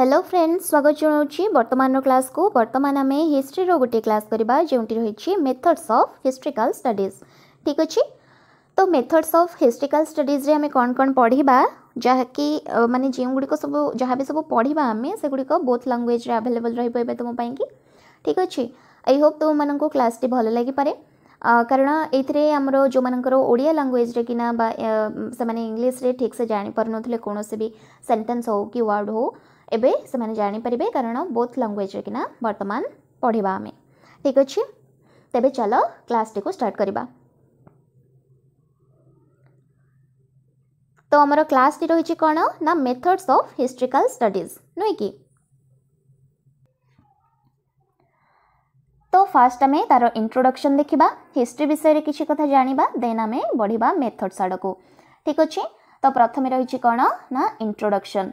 Hello friends स्वागत जनाऊँगी बर्तमान class को बर्तमान आम हिस्ट्री रोटे क्लास करवा जो रही मेथड्स ऑफ हिस्ट्रिकल स्टडीज ठीक अच्छे तो मेथड्स ऑफ हिस्ट्रिकल स्टडीज रे हमें कौन कौन पढ़ा जहाँकि मानते जो गुड़िक सब जहाँ भी सब पढ़ा आम से गुड़िक बोथ लांगुएज आभेलेबल रही तुम्हें ठीक अच्छे आई होप तुम को क्लास टी भल लगी लगीपे कारण ये आमर जो मानकर ओडिया लांगुएज कि इंग्लीश्रे ठीक से जापार कौन भी सेन्टेन्स हो कि वार्ड हो एवं जापर कारण बोथ लांगुएज कि बर्तमान पढ़वा आम ठीक अच्छे तेज चलो क्लास टी स्टार्ट करवा तो आम क्लास टी रही कौन ना मेथड्स ऑफ हिस्ट्रिकल स्टडीज नुह कि तो फास्ट आम तार इंट्रोडक्शन देखा हिस्ट्री विषय में किसी कथा जाना देन आम बढ़िया मेथड्स आड़ को ठीक अच्छे तो प्रथम रही कौन ना introduction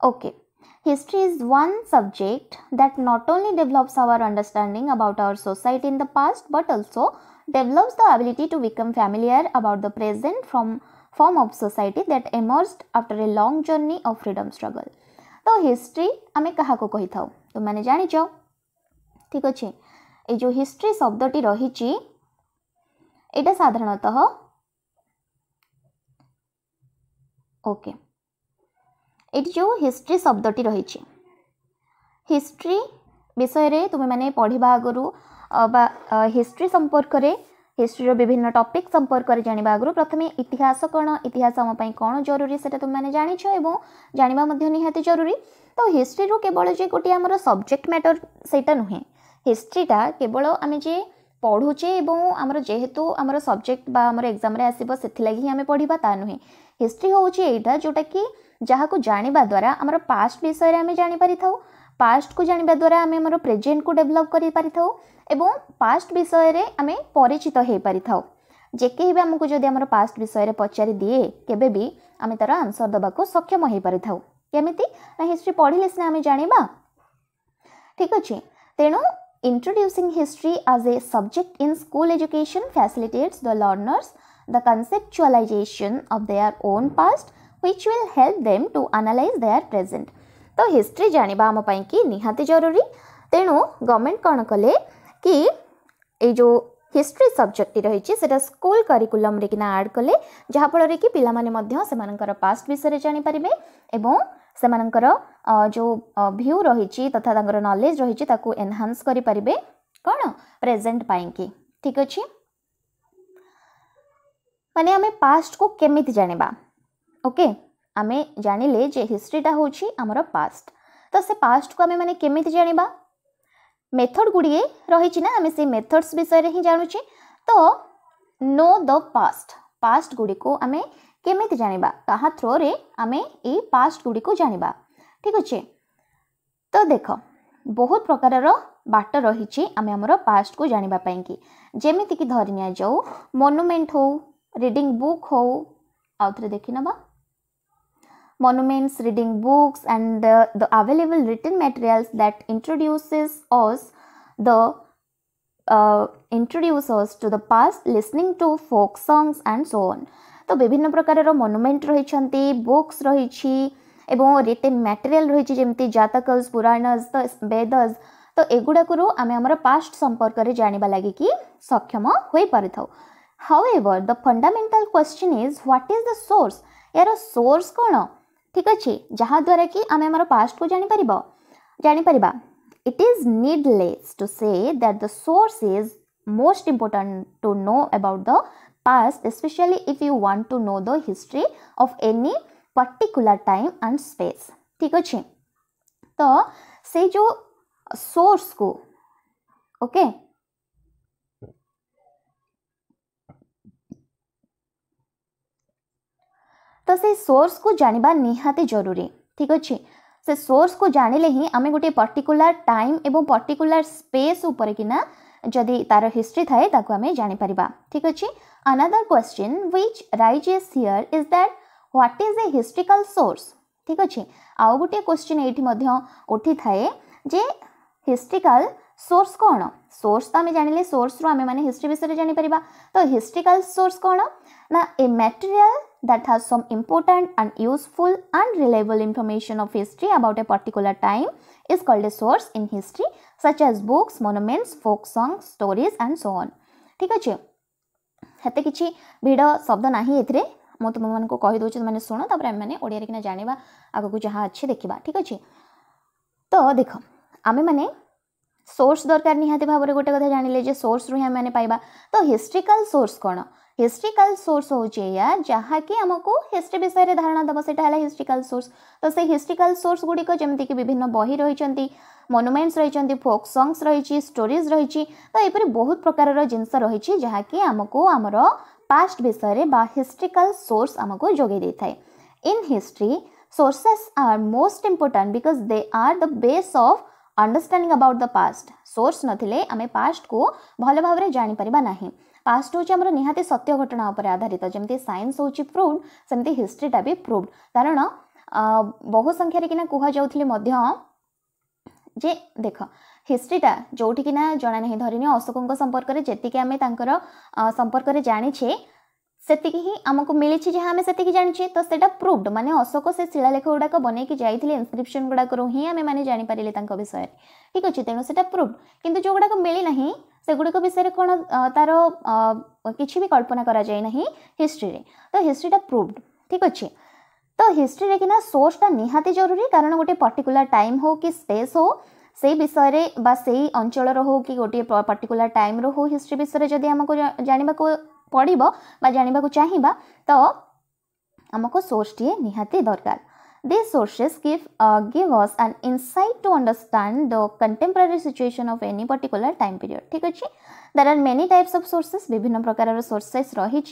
Okay, history is one subject that not only develops our understanding about our society in the past but also develops the ability to become familiar about the present from form of society that emerged after a long journey of freedom struggle. ତ history ଆମେ କାହାକୁ କହିଥାଉ ତୁମମାନେ ଜାଣିଛ ଠିକ୍ ଅଛି ଏଇ ଯେଉଁ history ଶବ୍ଦଟି ରହିଛି ଏଇଟା ସାଧାରଣତଃ ଓକେ ଏଠି ଯେଉଁ ହିଷ୍ଟ୍ରି ଶବ୍ଦଟି ରହିଛି ହିଷ୍ଟ୍ରି ବିଷୟରେ ତୁମେମାନେ ପଢ଼ିବା ଆଗରୁ ବା ହିଷ୍ଟ୍ରି ସମ୍ପର୍କରେ ହିଷ୍ଟ୍ରିର ବିଭିନ୍ନ ଟପିକ୍ ସମ୍ପର୍କରେ ଜାଣିବା ଆଗରୁ ପ୍ରଥମେ ଇତିହାସ କ'ଣ ଇତିହାସ ଆମ ପାଇଁ କ'ଣ ଜରୁରୀ ସେଇଟା ତୁମେମାନେ ଜାଣିଛ ଏବଂ ଜାଣିବା ମଧ୍ୟ ନିହାତି ଜରୁରୀ ତ ହିଷ୍ଟ୍ରିରୁ କେବଳ ଯେ ଗୋଟିଏ ଆମର ସବଜେକ୍ଟ ମ୍ୟାଟର ସେଇଟା ନୁହେଁ ହିଷ୍ଟ୍ରିଟା କେବଳ ଆମେ ଯେ ପଢ଼ୁଛେ ଏବଂ ଆମର ଯେହେତୁ ଆମର ସବଜେକ୍ଟ ବା ଆମର ଏକ୍ଜାମ୍ରେ ଆସିବ ସେଥିଲାଗି ହିଁ ଆମେ ପଢ଼ିବା ତା ନୁହେଁ ହିଷ୍ଟ୍ରି ହେଉଛି ଏଇଟା ଯେଉଁଟାକି ଯାହାକୁ ଜାଣିବା ଦ୍ୱାରା ଆମର ପାଷ୍ଟ ବିଷୟରେ ଆମେ ଜାଣିପାରିଥାଉ ପାଷ୍ଟକୁ ଜାଣିବା ଦ୍ୱାରା ଆମେ ଆମର ପ୍ରେଜେଣ୍ଟକୁ ଡେଭଲପ୍ କରିପାରିଥାଉ ଏବଂ ପାଷ୍ଟ ବିଷୟରେ ଆମେ ପରିଚିତ ହେଇପାରିଥାଉ ଯେ କେହି ବି ଆମକୁ ଯଦି ଆମର ପାଷ୍ଟ ବିଷୟରେ ପଚାରି ଦିଏ କେବେ ବି ଆମେ ତା'ର ଆନ୍ସର୍ ଦେବାକୁ ସକ୍ଷମ ହେଇପାରିଥାଉ କେମିତି ନା ହିଷ୍ଟ୍ରି ପଢ଼ିଲେ ସିନା ଆମେ ଜାଣିବା ଠିକ୍ ଅଛି ତେଣୁ introducing history as a subject in school education facilitates the learners the conceptualization of their own past which will help them to analyze their present. ତ ହିଷ୍ଟ୍ରି ଜାଣିବା ଆମ ପାଇଁକି ନିହାତି ଜରୁରୀ ତେଣୁ ଗଭର୍ଣ୍ଣମେଣ୍ଟ କ'ଣ କଲେ କି ଏଇ ଯେଉଁ ହିଷ୍ଟ୍ରି ସବଜେକ୍ଟଟି ରହିଛି ସେଇଟା ସ୍କୁଲ କରିକୁଲମ୍ରେ କିନା ଆଡ଼୍ କଲେ ଯାହାଫଳରେ କି ପିଲାମାନେ ମଧ୍ୟ ସେମାନଙ୍କର ପାଷ୍ଟ ବିଷୟରେ ଜାଣିପାରିବେ ଏବଂ ସେମାନଙ୍କର ଯେଉଁ ଭ୍ୟୁ ରହିଛି ତଥା ତାଙ୍କର ନଲେଜ୍ ରହିଛି ତାକୁ ଏନହାନ୍ସ କରିପାରିବେ କ'ଣ ପ୍ରେଜେଣ୍ଟ ପାଇଁକି ଠିକ୍ ଅଛି ମାନେ ଆମେ ପାଷ୍ଟକୁ କେମିତି ଜାଣିବା ଓକେ ଆମେ ଜାଣିଲେ ଯେ ହିଷ୍ଟ୍ରିଟା ହେଉଛି ଆମର ପାଷ୍ଟ ତ ସେ ପାଷ୍ଟକୁ ଆମେମାନେ କେମିତି ଜାଣିବା ମେଥଡ଼ ଗୁଡ଼ିଏ ରହିଛି ନା ଆମେ ସେଇ ମେଥଡ଼୍ସ ବିଷୟରେ ହିଁ ଜାଣୁଛେ ତ ନୋ ଦ ପାଷ୍ଟ ପାଷ୍ଟ ଗୁଡ଼ିକୁ ଆମେ କେମିତି ଜାଣିବା କାହା ଥ୍ରୋରେ ଆମେ ଏଇ ପାଷ୍ଟ ଗୁଡ଼ିକୁ ଜାଣିବା ଠିକ୍ ଅଛି ତ ଦେଖ ବହୁତ ପ୍ରକାରର ବାଟ ରହିଛି ଆମେ ଆମର ପାଷ୍ଟକୁ ଜାଣିବା ପାଇଁକି ଯେମିତିକି ଧରି ନିଆଯାଉ ମନୁମେଣ୍ଟ ହେଉ ରିଡ଼ିଂ ବୁକ୍ ହେଉ ଆଉ ଥରେ ଦେଖିନେବା monuments, reading books and the, available written materials that introduces us the uh, us to the past, listening to folk songs and so on. तो विभिन्न प्रकार रो मोनुमेंट रही छंती बुक्स रही छि एवं रिटन मटेरियल रही छि जेमती जातकस पुराणस त वेदस तो एगुडा करू आमे हमर पास्ट संपर्क रे जानिबा लागि कि सक्षम होई परथौ however the fundamental question is what is the source यार सोर्स कोनो ठीक अच्छे जहाद्वारा कि आम आम पास्ट को जापर जानपर it is needless to say that the source is most important to know about the past specially if you want to know the history of any particular time and space ठीक अच्छे तो से जो source को okay okay? ତ ସେ ସୋର୍ସକୁ ଜାଣିବା ନିହାତି ଜରୁରୀ ଠିକ୍ ଅଛି ସେ ସୋର୍ସକୁ ଜାଣିଲେ ହିଁ ଆମେ ଗୋଟିଏ ପର୍ଟିକୁଲାର ଟାଇମ୍ ଏବଂ ପର୍ଟିକୁଲାର ସ୍ପେସ୍ ଉପରେ କିନା ଯଦି ତା'ର ହିଷ୍ଟ୍ରି ଥାଏ ତାକୁ ଆମେ ଜାଣିପାରିବା ଠିକ୍ ଅଛି another question which raises here is that what is a historical source ଠିକ୍ ଅଛି ଆଉ ଗୋଟିଏ କ୍ୱେଶ୍ଚିନ୍ ଏଇଠି ମଧ୍ୟ ଉଠିଥାଏ ଯେ ହିଷ୍ଟ୍ରିକାଲ୍ ସୋର୍ସ କ'ଣ ସୋର୍ସ ତ ଆମେ ଜାଣିଲେ ସୋର୍ସରୁ ଆମେମାନେ ହିଷ୍ଟ୍ରି ବିଷୟରେ ଜାଣିପାରିବା ତ ହିଷ୍ଟ୍ରିକାଲ୍ ସୋର୍ସ କ'ଣ ନା a material that has some important and useful and reliable information of history about a particular time is called a source in history such as books, monuments, folk songs, stories and so on. ঠিক আছে সেতে কিছু ভিড় শব্দ না এতে ମୁଁ ତୁମମାନଙ୍କୁ କହିଦେଉଛି ତୁମେ ଶୁଣ ତାପରେ ଆମେମାନେ ଓଡ଼ିଆରେ କିନା ଜାଣିବା ଆଗକୁ ଯାହା ଅଛି ଦେଖିବା ଠିକ୍ ଅଛି ତ ଦେଖ ଆମେମାନେ ସୋର୍ସ ଦରକାର ନିହାତି ଭାବରେ ଗୋଟେ କଥା ଜାଣିଲେ ଯେ ସୋର୍ସରୁ ହିଁ ଆମେମାନେ ପାଇବା ତ ହିଷ୍ଟ୍ରିକାଲ୍ ସୋର୍ସ କ'ଣ हिस्ट्रिकाल सोर्स हूँ या जहाँकि आमको हिस्ट्री विषय में धारणा दबा सीटा है हिस्ट्रिकाल सोर्स तो से हिस्ट्रिकाल सोर्स गुड़िक जमीक विभिन्न बही रही मनुमेंट्स रही फोक संग्स रही स्टोरीज रही तो यहपर बहुत प्रकार जिनस रही जहाँकि आमको आमर पास्ट विषय हिस्ट्रिकाल सोर्स आमको जगे in history sources are most important because they are the base of understand about the past source नमें पास्ट को भल भाव जापरना ना फास्ट हूँ निहाती सत्य घटना उपर आधारित जमी सैंस हूँ प्रूवड सेमती हिस्ट्रीटा भी प्रूवड कारण बहु संख्यार कि कहुले जे देख हिस्ट्रीटा जो जोटिकिना जना नहीं धरने अशोकों संपर्क में जीक आम संपर्क में जाचे से ही आमको मिली जहाँ आम से जाने तो से प्रूवड मानने अशोक से शिलालेख गुड़ाक बनई जाते इनक्रिप्सन गुड़ाक हिं मैंने जापारे विषय ठीक अच्छे तेणु से प्रूवड कितु जो गुड़ाक मिलना ସେଗୁଡ଼ିକ ବିଷୟରେ କ'ଣ ତା'ର କିଛି ବି କଳ୍ପନା କରାଯାଇ ନାହିଁ ହିଷ୍ଟ୍ରିରେ ତ ହିଷ୍ଟ୍ରିଟା ପ୍ରୁଭ୍ଡ ଠିକ୍ ଅଛି ତ ହିଷ୍ଟ୍ରିରେ କିନା ସୋର୍ସଟା ନିହାତି ଜରୁରୀ କାରଣ ଗୋଟେ ପର୍ଟିକୁଲାର ଟାଇମ୍ ହଉ କି ସ୍ପେସ୍ ହଉ ସେଇ ବିଷୟରେ ବା ସେଇ ଅଞ୍ଚଳର ହଉ କି ଗୋଟିଏ ପର୍ଟିକୁଲାର ଟାଇମ୍ର ହଉ ହିଷ୍ଟ୍ରି ବିଷୟରେ ଯଦି ଆମକୁ ଜାଣିବାକୁ ପଡ଼ିବ ବା ଜାଣିବାକୁ ଚାହିଁବା ତ ଆମକୁ ସୋର୍ସଟିଏ ନିହାତି ଦରକାର These sources give, uh, give us an insight to understand the contemporary situation of any particular time period. ठीक अच्छे There are many types of sources. विभिन्न प्रकार sources रही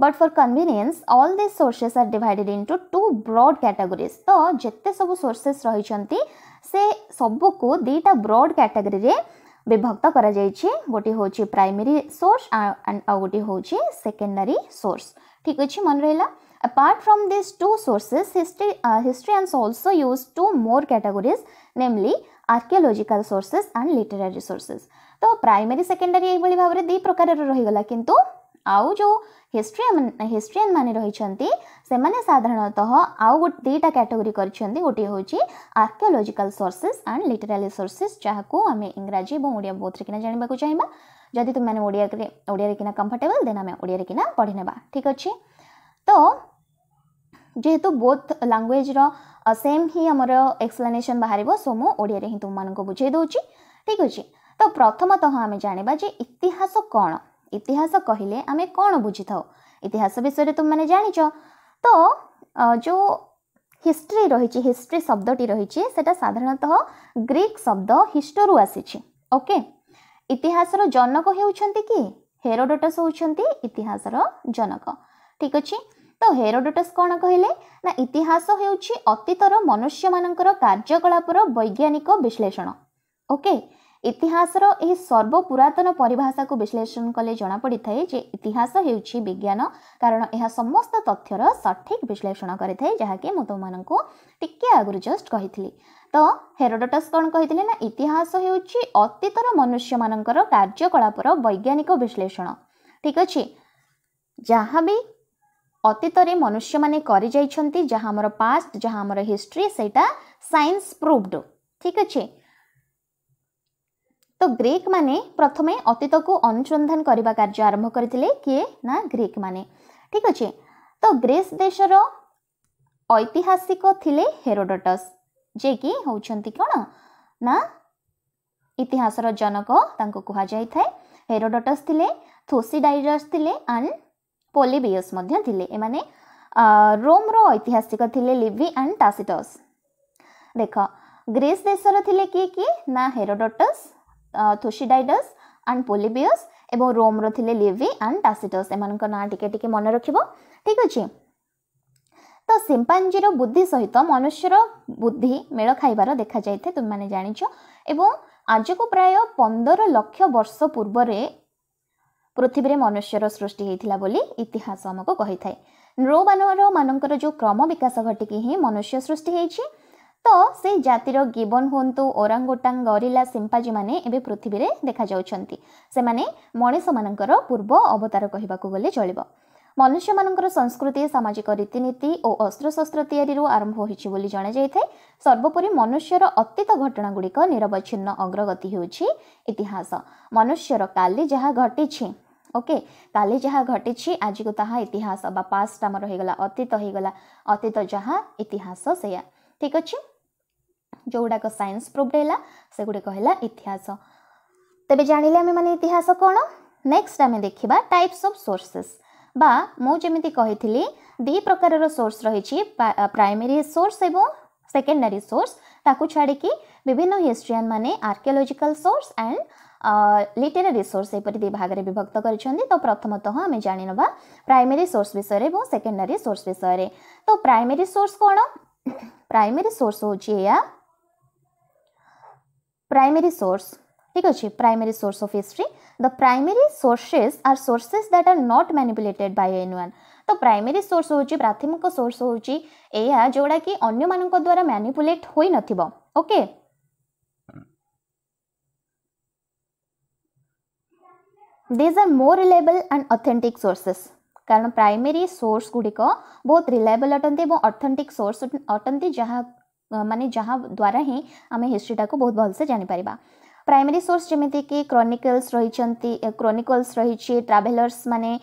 but for convenience all these sources are divided into two broad categories ତ ଯେତେ ସବୁ sources ରହିଛନ୍ତି ସେ ସବୁକୁ ଦୁଇଟା ବ୍ରଡ୍ କ୍ୟାଟାଗୋରିରେ ବିଭକ୍ତ କରାଯାଇଛି ଗୋଟିଏ ହେଉଛି ପ୍ରାଇମେରୀ ସୋର୍ସ ଆଣ୍ଡ ଆଉ ଗୋଟିଏ ହେଉଛି ସେକେଣ୍ଡାରୀ ସୋର୍ସ ଠିକ୍ ଅଛି ମନେ ରହିଲା Apart from these two sources, history, uh, historians also use two more categories, namely archaeological sources and literary sources. तो प्राइमरी सेकेंडरी এইভাবে ভাবে দুই প্রকারর রহিগলা কিন্তু আউ যে হিস্ট্রি হিস্ট্রিয়ান মানে রয়েছেন্তি সেমানে সাধারণতঃ আউ দুইটা ক্যাটেগরি করছেন্তি গোটি হচ্ছে archaeological sources and literary sources যাহাকু আমি ইংরাজি এবং ওড়িয়া বোথরে কিনা জানিবাকু চাইবা যদি তুমি মানে ওড়িয়ারে ওড়িয়ারে কিনা কমফর্টেবল দেন আমি ওড়িয়ারে কিনা পড়ি নেবা ঠিক আছে তো যেহেতু ବୋଥ୍ ଲାଙ୍ଗୁଏଜ୍ର ସେମ୍ ହିଁ ଆମର ଏକ୍ସପ୍ଲାନେସନ୍ ବାହାରିବ ସୋ ମୁଁ ଓଡ଼ିଆରେ ହିଁ ତୁମମାନଙ୍କୁ ବୁଝାଇ ଦେଉଛି ଠିକ୍ ଅଛି ତ ପ୍ରଥମତଃ ଆମେ ଜାଣିବା ଯେ ଇତିହାସ କ'ଣ ଇତିହାସ କହିଲେ ଆମେ କ'ଣ ବୁଝିଥାଉ ଇତିହାସ ବିଷୟରେ ତୁମମାନେ ଜାଣିଛ ତ ଯେଉଁ ହିଷ୍ଟ୍ରି ରହିଛି ହିଷ୍ଟ୍ରି ଶବ୍ଦଟି ରହିଛି ସେଟା ସାଧାରଣତଃ ଗ୍ରୀକ୍ ଶବ୍ଦ ହିଷ୍ଟରୁ ଆସିଛି ଓକେ ଇତିହାସର ଜନକ ହେଉଛନ୍ତି କି ହେରୋଡୋଟସ୍ ହେଉଛନ୍ତି ଇତିହାସର ଜନକ ଠିକ୍ ଅଛି ତ ହେରୋଡୋଟସ୍ କ'ଣ କହିଲେ ନା ଇତିହାସ ହେଉଛି ଅତୀତର ମନୁଷ୍ୟମାନଙ୍କର କାର୍ଯ୍ୟକଳାପର ବୈଜ୍ଞାନିକ ବିଶ୍ଳେଷଣ ଓକେ ଇତିହାସର ଏହି ସର୍ବପୁରାତନ ପରିଭାଷାକୁ ବିଶ୍ଳେଷଣ କଲେ ଜଣାପଡ଼ିଥାଏ ଯେ ଇତିହାସ ହେଉଛି ବିଜ୍ଞାନ କାରଣ ଏହା ସମସ୍ତ ତଥ୍ୟର ସଠିକ୍ ବିଶ୍ଳେଷଣ କରିଥାଏ ଯାହାକି ମୁଁ ତୁମମାନଙ୍କୁ ଟିକେ ଆଗରୁ ଜଷ୍ଟ କହିଥିଲି ତ ହେରୋଡୋଟସ୍ କ'ଣ କହିଥିଲେ ନା ଇତିହାସ ହେଉଛି ଅତୀତର ମନୁଷ୍ୟମାନଙ୍କର କାର୍ଯ୍ୟକଳାପର ବୈଜ୍ଞାନିକ ବିଶ୍ଳେଷଣ ଠିକ୍ ଅଛି ଯାହା ବି ଅତୀତରେ ମନୁଷ୍ୟମାନେ କରିଯାଇଛନ୍ତି ଯାହା ଆମର ପାଷ୍ଟ ଯାହା ଆମର ହିଷ୍ଟ୍ରି ସେଇଟା ସାଇନ୍ସ ପ୍ରୁଭଡ୍ ଠିକ୍ ଅଛି ତ ଗ୍ରୀକ୍ ମାନେ ପ୍ରଥମେ ଅତୀତକୁ ଅନୁସନ୍ଧାନ କରିବା କାର୍ଯ୍ୟ ଆରମ୍ଭ କରିଥିଲେ କିଏ ନା ଗ୍ରୀକ୍ ମାନେ ଠିକ୍ ଅଛି ତ ଗ୍ରୀସ୍ ଦେଶର ଐତିହାସିକ ଥିଲେ ହେରୋଡଟସ୍ ଯିଏକି ହେଉଛନ୍ତି କ'ଣ ନା ଇତିହାସର ଜନକ ତାଙ୍କୁ କୁହାଯାଇଥାଏ ହେରୋଡଟସ୍ ଥିଲେ ଥୋସିଡାଇଜସ୍ ଥିଲେ ଆଣ୍ଡ ପୋଲିବିୟସ୍ ମଧ୍ୟ ଥିଲେ ଏମାନେ ରୋମ୍ର ଐତିହାସିକ ଥିଲେ ଲିଭି ଆଣ୍ଡ ଟାସିଟସ୍ ଦେଖ ଗ୍ରୀସ୍ ଦେଶର ଥିଲେ କିଏ କିଏ ନା ହେରୋଡଟସ୍ ଥୁସିଡାଇଡ଼ସ୍ ଆଣ୍ଡ ପୋଲିବିୟସ୍ ଏବଂ ରୋମ୍ର ଥିଲେ ଲିଭି ଆଣ୍ଡ ଟାସିଟସ୍ ଏମାନଙ୍କ ନାଁ ଟିକେ ଟିକେ ମନେ ରଖିବ ଠିକ୍ ଅଛି ତ ସିମ୍ପାଞ୍ଜିର ବୁଦ୍ଧି ସହିତ ମନୁଷ୍ୟର ବୁଦ୍ଧି ମେଳ ଖାଇବାର ଦେଖାଯାଇଥାଏ ତୁମେମାନେ ଜାଣିଛ ଏବଂ ଆଜକୁ ପ୍ରାୟ ପନ୍ଦର ଲକ୍ଷ ବର୍ଷ ପୂର୍ବରେ ପୃଥିବୀରେ ମନୁଷ୍ୟର ସୃଷ୍ଟି ହେଇଥିଲା ବୋଲି ଇତିହାସ ଆମକୁ କହିଥାଏ ନୃମାନମାନଙ୍କର ଯେଉଁ କ୍ରମ ବିକାଶ ଘଟିକି ହିଁ ମନୁଷ୍ୟ ସୃଷ୍ଟି ହେଇଛି ତ ସେଇ ଜାତିର ଗିବନ ହୁଅନ୍ତୁ ଓରାଙ୍ଗୁଟାଙ୍ଗ ଗରିଲା ସିମ୍ପାଜୀମାନେ ଏବେ ପୃଥିବୀରେ ଦେଖାଯାଉଛନ୍ତି ସେମାନେ ମଣିଷମାନଙ୍କର ପୂର୍ବ ଅବତାର କହିବାକୁ ଗଲେ ଚଳିବ ମନୁଷ୍ୟମାନଙ୍କର ସଂସ୍କୃତି ସାମାଜିକ ରୀତିନୀତି ଓ ଅସ୍ତ୍ରଶସ୍ତ୍ର ତିଆରିରୁ ଆରମ୍ଭ ହୋଇଛି ବୋଲି ଜଣାଯାଇଥାଏ ସର୍ବୋପରି ମନୁଷ୍ୟର ଅତୀତ ଘଟଣାଗୁଡ଼ିକ ନିରବଚ୍ଛିନ୍ନ ଅଗ୍ରଗତି ହେଉଛି ଇତିହାସ ମନୁଷ୍ୟର କାଲି ଯାହା ଘଟିଛି ଓକେ କାଲି ଯାହା ଘଟିଛି ଆଜିକୁ ତାହା ଇତିହାସ ବା ପାଷ୍ଟ ଆମର ହେଇଗଲା ଅତୀତ ହେଇଗଲା ଅତୀତ ଯାହା ଇତିହାସ ସେଇଆ ଠିକ୍ ଅଛି ଯେଉଁଗୁଡ଼ାକ ସାଇନ୍ସ ପ୍ରୁଭ୍ଡ ହେଲା ସେଗୁଡ଼ିକ ହେଲା ଇତିହାସ ତେବେ ଜାଣିଲେ ଆମେମାନେ ଇତିହାସ କ'ଣ ନେକ୍ସଟ ଆମେ ଦେଖିବା ଟାଇପ୍ସ ଅଫ୍ ସୋର୍ସେସ୍ ବା ମୁଁ ଯେମିତି କହିଥିଲି ଦୁଇ ପ୍ରକାରର ସୋର୍ସ ରହିଛି ପ୍ରାଇମେରୀ ସୋର୍ସ ଏବଂ ସେକେଣ୍ଡାରୀ ସୋର୍ସ ତାକୁ ଛାଡ଼ିକି ବିଭିନ୍ନ ହିଷ୍ଟ୍ରିଆନ୍ ମାନେ archaeological source and literary source यहपर दुई में विभक्त कर तो प्रथमतः आम जाणिनवा प्राइमरी सोर्स विषय और सेकेंडरी सोर्स विषय तो प्राइमरी सोर्स कौन प्राइमरी सोर्स होया प्राइमरी सोर्स ठीक अच्छे primary source of history the primary sources are sources that are not manipulated by anyone तो प्राइमरी सोर्स हूँ प्राथमिक सोर्स हूँ जोड़ा कि अगर मान द्वारा मैनिपुलेट हो नके these are more reliable and authentic sources कारण प्राइमरी सोर्स गुड़िक बहुत रिलेबल अटंती अथेन्टिक सोर्स अटंती जहाँ मानने जहाँ द्वारा ही आम हिस्ट्रीटा को बहुत भलसे जापरिया प्राइमरी सोर्स जमीक क्रोनिकल्स रही क्रोनिकल्स रही ट्राभेलर्स मैंने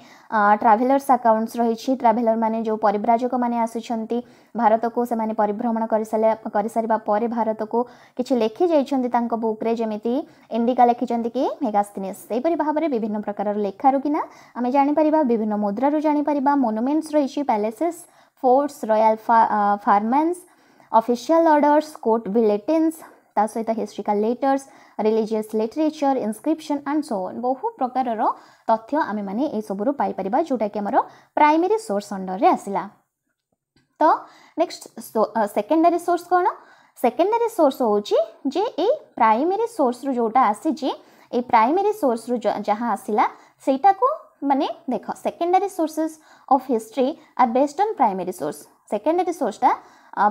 ट्राभेलर्स आकाउंट्स रही ट्राभेलर मैंने जो परिव्राजक मैंने आସୁଛନ୍ତି ଭାରତକୁ ସେମାନେ ପରିଭ୍ରମଣ କରିସାରିଲା କରିସାରିବା ପରେ ଭାରତକୁ କିଛି ଲେଖି ଯାଇଛନ୍ତି ତାଙ୍କ ବୁକ୍ରେ ଯେମିତି ଇଣ୍ଡିକା ଲେଖିଛନ୍ତି କି ମେଗାସ୍ଥିନିସ୍ ସେହିପରି ଭାବରେ ବିଭିନ୍ନ ପ୍ରକାରର ଲେଖାରୁ କିନା ଆମେ ଜାଣିପାରିବା ବିଭିନ୍ନ ମୁଦ୍ରାରୁ ଜାଣିପାରିବା ମୋନୁମେଣ୍ଟସ୍ ରହିଛି palaces forts royal farmans official orders court bulletins ତା ସହିତ historical letters religious literature inscriptions and so on ବହୁ ପ୍ରକାରର ତଥ୍ୟ ଆମେମାନେ ଏସବୁରୁ ପାଇପାରିବା ଯେଉଁଟାକି ଆମର ପ୍ରାଇମେରୀ ସୋର୍ସ ଅଣ୍ଡରରେ ଆସିଲା ତ ନେକ୍ସଟ ସେକେଣ୍ଡାରୀ ସୋର୍ସ କ'ଣ ସେକେଣ୍ଡାରୀ ସୋର୍ସ ହେଉଛି ଯେ ଏଇ ପ୍ରାଇମେରୀ ସୋର୍ସରୁ ଯେଉଁଟା ଆସିଛି ଏଇ ପ୍ରାଇମେରୀ ସୋର୍ସରୁ ଯାହା ଆସିଲା ସେଇଟାକୁ ମାନେ ଦେଖ secondary sources of history are based on primary source secondary ସୋର୍ସଟା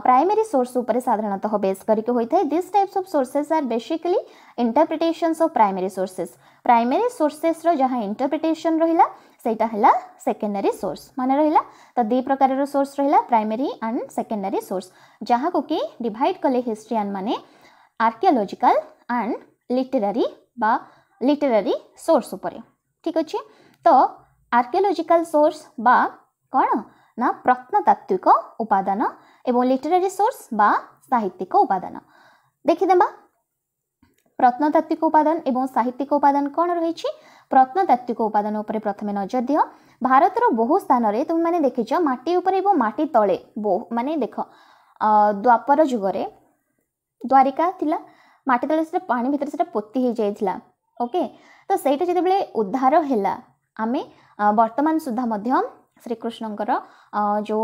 प्राइमरी सोर्स साधारणत तो बेस करके होता है this types of sources are basically interpretations of primary sources primary sources जहाँ इंटरप्रिटेसन रहा सहीटा है सेकेंडरी सोर्स मन रहा तो दी प्रकार सोर्स रहा प्राइमरी एंड सेकेंडरी सोर्स जहाँ को कि डिड कले हिस्ट्रियान मैंने आर्कियोलोजिकाल एंड लिटेरारी लिटेरारी सोर्स ठीक अच्छे तो आर्कियोलोजिकाल सोर्स कौन ना प्रत्नतात्विक उपादान এবং লিটারারি সোর্স বা সাহিত্যিক উপাদান দেখিদেবা প্রত্নতাত্ত্বিক উপাদান এবং সাহিত্যিক উপাদান কোণ রয়েছে প্রত্নতাত্ত্বিক উপাদান উপরে প্রথমে নজর দিও ভারতের বহু স্থানরে তুমি মানে দেখিছ মাটি উপরে এবং মাটি তলে বহু মানে দেখ দ্বাপর যুগরে দ্বারিকা লা মাটি তলে সেটা পানি ভিতরে সেটা পোতি হয়ে যাই ওকে তো সেইটা যেতবে উদ্ধার হেলা আমি বর্তমান সুদ্ধা মধ্য শ্রীকৃষ্ণঙ্কর যে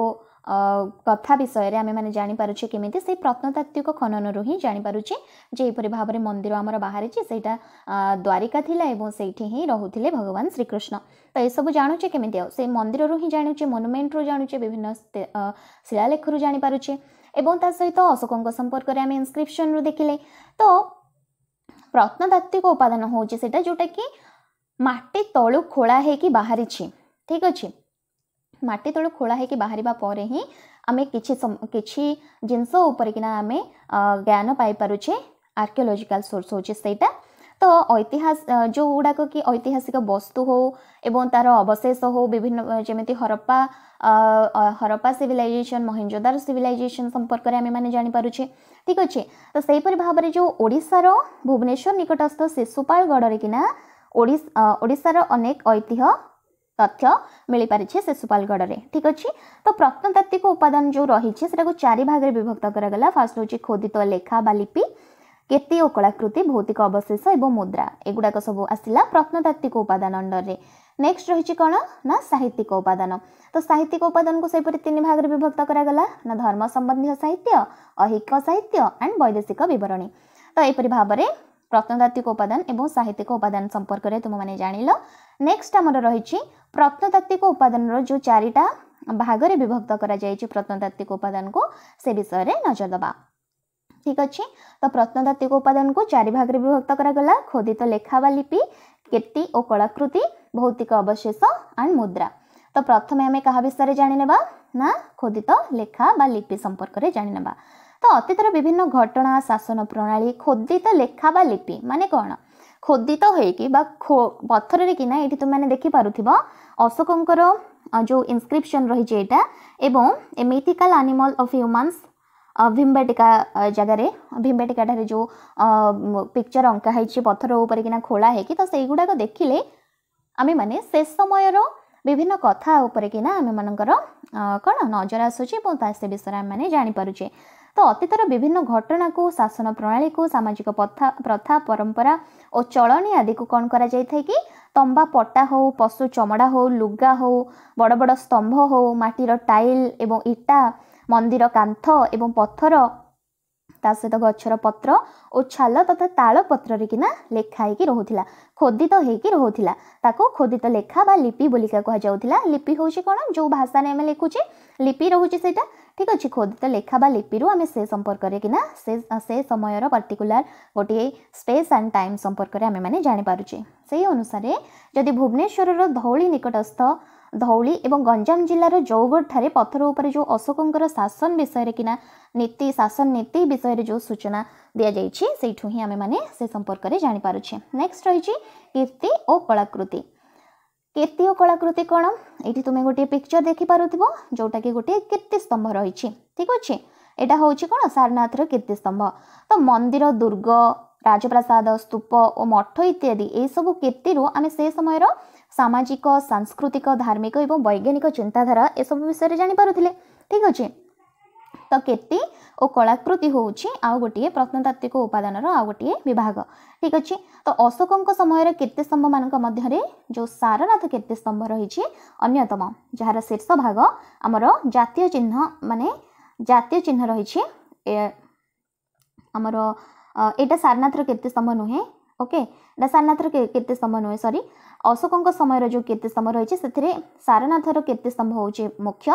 କଥା ବିଷୟରେ ଆମେମାନେ ଜାଣିପାରୁଛେ କେମିତି ସେଇ ପ୍ରତ୍ନତାତ୍ତ୍ୱିକ ଖନନରୁ ହିଁ ଜାଣିପାରୁଛେ ଯେ ଏହିପରି ଭାବରେ ମନ୍ଦିର ଆମର ବାହାରିଛି ସେଇଟା ଦ୍ୱାରିକା ଥିଲା ଏବଂ ସେଇଠି ହିଁ ରହୁଥିଲେ ଭଗବାନ ଶ୍ରୀକୃଷ୍ଣ ତ ଏସବୁ ଜାଣୁଛେ କେମିତି ଆଉ ସେଇ ମନ୍ଦିରରୁ ହିଁ ଜାଣୁଛେ ମନୁମେଣ୍ଟରୁ ଜାଣୁଛେ ବିଭିନ୍ନ ଶିଳାଲେଖରୁ ଜାଣିପାରୁଛେ ଏବଂ ତା ସହିତ ଅଶୋକଙ୍କ ସମ୍ପର୍କରେ ଆମେ ଇନ୍ସ୍କ୍ରିପ୍ସନ୍ରୁ ଦେଖିଲେ ତ ପ୍ରତ୍ନତାତ୍ତ୍ୱିକ ଉପାଦାନ ହେଉଛି ସେଇଟା ଯେଉଁଟାକି ମାଟି ତଳୁ ଖୋଳା ହେଇକି ବାହାରିଛି ଠିକ୍ ଅଛି ମାଟି ତଳୁ ଖୋଳା ହେଇକି ବାହାରିବା ପରେ ହିଁ ଆମେ କିଛି କିଛି ଜିନିଷ ଉପରିକିନା ଆମେ ଜ୍ଞାନ ପାଇପାରୁଛେ ଆର୍କିଓଲୋଜିକାଲ୍ ସୋର୍ସ ହେଉଛି ସେଇଟା ତ ଐତିହାସ ଯେଉଁଗୁଡ଼ାକ କି ଐତିହାସିକ ବସ୍ତୁ ହେଉ ଏବଂ ତା'ର ଅବଶେଷ ହେଉ ବିଭିନ୍ନ ଯେମିତି ହରପ୍ପା ହରପ୍ପା ସିଭିଲାଇଜେସନ୍ ମହେଞ୍ଜୋଦାର ସିଭିଲାଇଜେସନ୍ ସମ୍ପର୍କରେ ଆମେମାନେ ଜାଣିପାରୁଛେ ଠିକ୍ ଅଛି ତ ସେହିପରି ଭାବରେ ଯେଉଁ ଓଡ଼ିଶାର ଭୁବନେଶ୍ୱର ନିକଟସ୍ଥ ଶିଶୁପାଳ ଗଡ଼ରେ କିନା ଓଡ଼ିଶାର ଅନେକ ଐତିହ୍ୟ তথ্য মিলিপারিছে সে সুপালগড়ে ঠিক আছে তো প্রত্নতাত্ত্বিক উপাদান যে রয়েছে সেটা চারি ভাগে বিভক্ত করা গলা ফার্স্ট হচ্ছে খোদিত লেখা বা লিপি কেতি ও কলাকৃতি ভৌতিক অবশেষ এবং মুদ্রা এগুড়াক সব আসিলা প্রত্নতাত্ত্বিক উপাদান অন্ডরে নেক্সট রয়েছে কোণ না সাহিত্যিক উপাদান তো সাহিত্যিক উপাদানকে সেইপরি তিন ভাগে বিভক্ত করা গলা না ধর্ম সম্বন্ধীয় সাহিত্য অহিক সাহিত্য আন্ড বৈদেশিক বিবরণী তো এইপরি ভাবে প্রত্নতাত্ত্বিক উপাদান এবং সাহিত্যিক উপাদান সম্পর্কে তুমি জাঁল নেক্সট আমার রয়েছে প্রত্নতাত্ত্বিক উপাদানর যে চারিটা ভাগরে বিভক্ত করা যাই প্রত্নতাত্ত্বিক উপাদানকে সে বিষয়ে নজর দেওয়া ঠিক আছে তো প্রত্নতাত্ত্বিক উপাদানকে চারি ভাগে বিভক্ত করা গলা খোদিত লেখা বা লিপি কীর্তি ও কলাকৃতি ভৌতিক অবশেষ আন্ড মুদ্রা তো প্রথমে আমি কাহা বিষয়ে জাঁনে নেবা না খোদিত লেখা বা লিপি সম্পর্কে জাঁনে নেবা ତ ଅତୀତର ବିଭିନ୍ନ ଘଟଣା ଶାସନ ପ୍ରଣାଳୀ ଖୋଦିତ ଲେଖା ବା ଲିପି ମାନେ କ'ଣ ଖୋଦିତ ହୋଇକି ବା ଖୋ ପଥରରେ କିନା ଏଇଠି ତୁମେ ଦେଖିପାରୁଥିବ ଅଶୋକଙ୍କର ଯେଉଁ ଇନସ୍କ୍ରିପ୍ସନ୍ ରହିଛି ଏଇଟା ଏବଂ a mythical animal of humans Bhimbetka ଜାଗାରେ ଭୀମବେଟିକାଠାରେ ଯେଉଁ ପିକ୍ଚର୍ ଅଙ୍କା ହେଇଛି ପଥର ଉପରେ କିନା ଖୋଳା ହେଇକି ତ ସେଇଗୁଡ଼ାକ ଦେଖିଲେ ଆମେମାନେ ସେ ସମୟର ବିଭିନ୍ନ କଥା ଉପରେ କିନା ଆମେମାନଙ୍କର କ'ଣ ନଜର ଆସୁଛି ଏବଂ ତା ସେ ବିଷୟରେ ଆମେମାନେ ଜାଣିପାରୁଛେ ତ ଅତୀତର ବିଭିନ୍ନ ଘଟଣାକୁ ଶାସନ ପ୍ରଣାଳୀକୁ ସାମାଜିକ ପ୍ରଥା ପରମ୍ପରା ଓ ଚଳଣୀ ଆଦିକୁ କ'ଣ କରାଯାଇଥାଏ କି ତମ୍ବା ପଟା ହଉ ପଶୁ ଚମଡ଼ା ହଉ ଲୁଗା ହଉ ବଡ଼ ବଡ଼ ସ୍ତମ୍ଭ ହଉ ମାଟିର ଟାଇଲ ଏବଂ ଇଟା ମନ୍ଦିର କାନ୍ଥ ଏବଂ ପଥର ତା ସହିତ ଗଛର ପତ୍ର ଓ ଛାଲ ତଥା ତାଳ ପତ୍ରରେ କିନା ଲେଖା ହେଇକି ରହୁଥିଲା ଖୋଦିତ ହେଇକି ରହୁଥିଲା ତାକୁ ଖୋଦିତ ଲେଖା ବା ଲିପି ବୋଲିକା କୁହାଯାଉଥିଲା ଲିପି ହେଉଛି କ'ଣ ଯେଉଁ ଭାଷାରେ ଆମେ ଲେଖୁଛେ ଲିପି ରହୁଛି ସେଇଟା ଠିକ୍ ଅଛି ଖୋଦିତ ଲେଖା ବା ଲିପିରୁ ଆମେ ସେ ସମ୍ପର୍କରେ କିନା ସେ ସେ ସମୟର ପର୍ଟିକୁଲାର ଗୋଟିଏ ସ୍ପେସ୍ ଆଣ୍ଡ ଟାଇମ୍ ସମ୍ପର୍କରେ ଆମେମାନେ ଜାଣିପାରୁଛେ ସେହି ଅନୁସାରେ ଯଦି ଭୁବନେଶ୍ୱରର ଧଉଳି ନିକଟସ୍ଥ ଧଉଳି ଏବଂ ଗଞ୍ଜାମ ଜିଲ୍ଲାର ଜୌଗଡ଼ଠାରେ ପଥର ଉପରେ ଯେଉଁ ଅଶୋକଙ୍କର ଶାସନ ବିଷୟରେ କିନା ନୀତି ଶାସନ ନୀତି ବିଷୟରେ ଯେଉଁ ସୂଚନା ଦିଆଯାଇଛି ସେଇଠୁ ହିଁ ଆମେମାନେ ସେ ସମ୍ପର୍କରେ ଜାଣିପାରୁଛେ ନେକ୍ସଟ ରହିଛି କୀର୍ତ୍ତି ଓ କଳାକୃତି କେତୀୟ କଳାକୃତି କ'ଣ ଏଇଠି ତୁମେ ଗୋଟିଏ ପିକ୍ଚର୍ ଦେଖିପାରୁଥିବ ଯେଉଁଟାକି ଗୋଟିଏ କୀର୍ତ୍ତିସ୍ତମ୍ଭ ରହିଛି ଠିକ୍ ଅଛି ଏଇଟା ହେଉଛି କ'ଣ ସାରନାଥର କୀର୍ତ୍ତିସ୍ତମ୍ଭ ତ ମନ୍ଦିର ଦୁର୍ଗ ରାଜପ୍ରାସାଦ ସ୍ତୂପ ଓ ମଠ ଇତ୍ୟାଦି ଏହିସବୁ କୀର୍ତ୍ତିରୁ ଆମେ ସେ ସମୟର ସାମାଜିକ ସାଂସ୍କୃତିକ ଧାର୍ମିକ ଏବଂ ବୈଜ୍ଞାନିକ ଚିନ୍ତାଧାରା ଏସବୁ ବିଷୟରେ ଜାଣିପାରୁଥିଲେ ଠିକ୍ ଅଛି ତ କୀର୍ତ୍ତି ଓ କଳାକୃତି ହେଉଛି ଆଉ ଗୋଟିଏ ପ୍ରତ୍ନତାତ୍ତ୍ୱିକ ଉପାଦାନର ଆଉ ଗୋଟିଏ ବିଭାଗ ଠିକ୍ ଅଛି ତ ଅଶୋକଙ୍କ ସମୟର କୀର୍ତ୍ତିସ୍ତମ୍ଭମାନଙ୍କ ମଧ୍ୟରେ ଯେଉଁ ସାରନାଥ କୀର୍ତ୍ତିସ୍ତମ୍ଭ ରହିଛି ଅନ୍ୟତମ ଯାହାର ଶୀର୍ଷ ଭାଗ ଆମର ଜାତୀୟ ଚିହ୍ନ ମାନେ ଜାତୀୟ ଚିହ୍ନ ରହିଛି ଆମର ଏଇଟା ସାରନାଥର କୀର୍ତ୍ତିସ୍ତମ୍ଭ ନୁହେଁ ଓକେ ଏଇଟା ସାରନାଥର କେତେ ସ୍ତମ୍ଭ ନୁହେଁ ସରି ଅଶୋକଙ୍କ ସମୟର ଯେଉଁ କେତେ ସ୍ତମ୍ଭ ରହିଛି ସେଥିରେ ସାରନାଥର କେତେ ସ୍ତମ୍ଭ ହେଉଛି ମୁଖ୍ୟ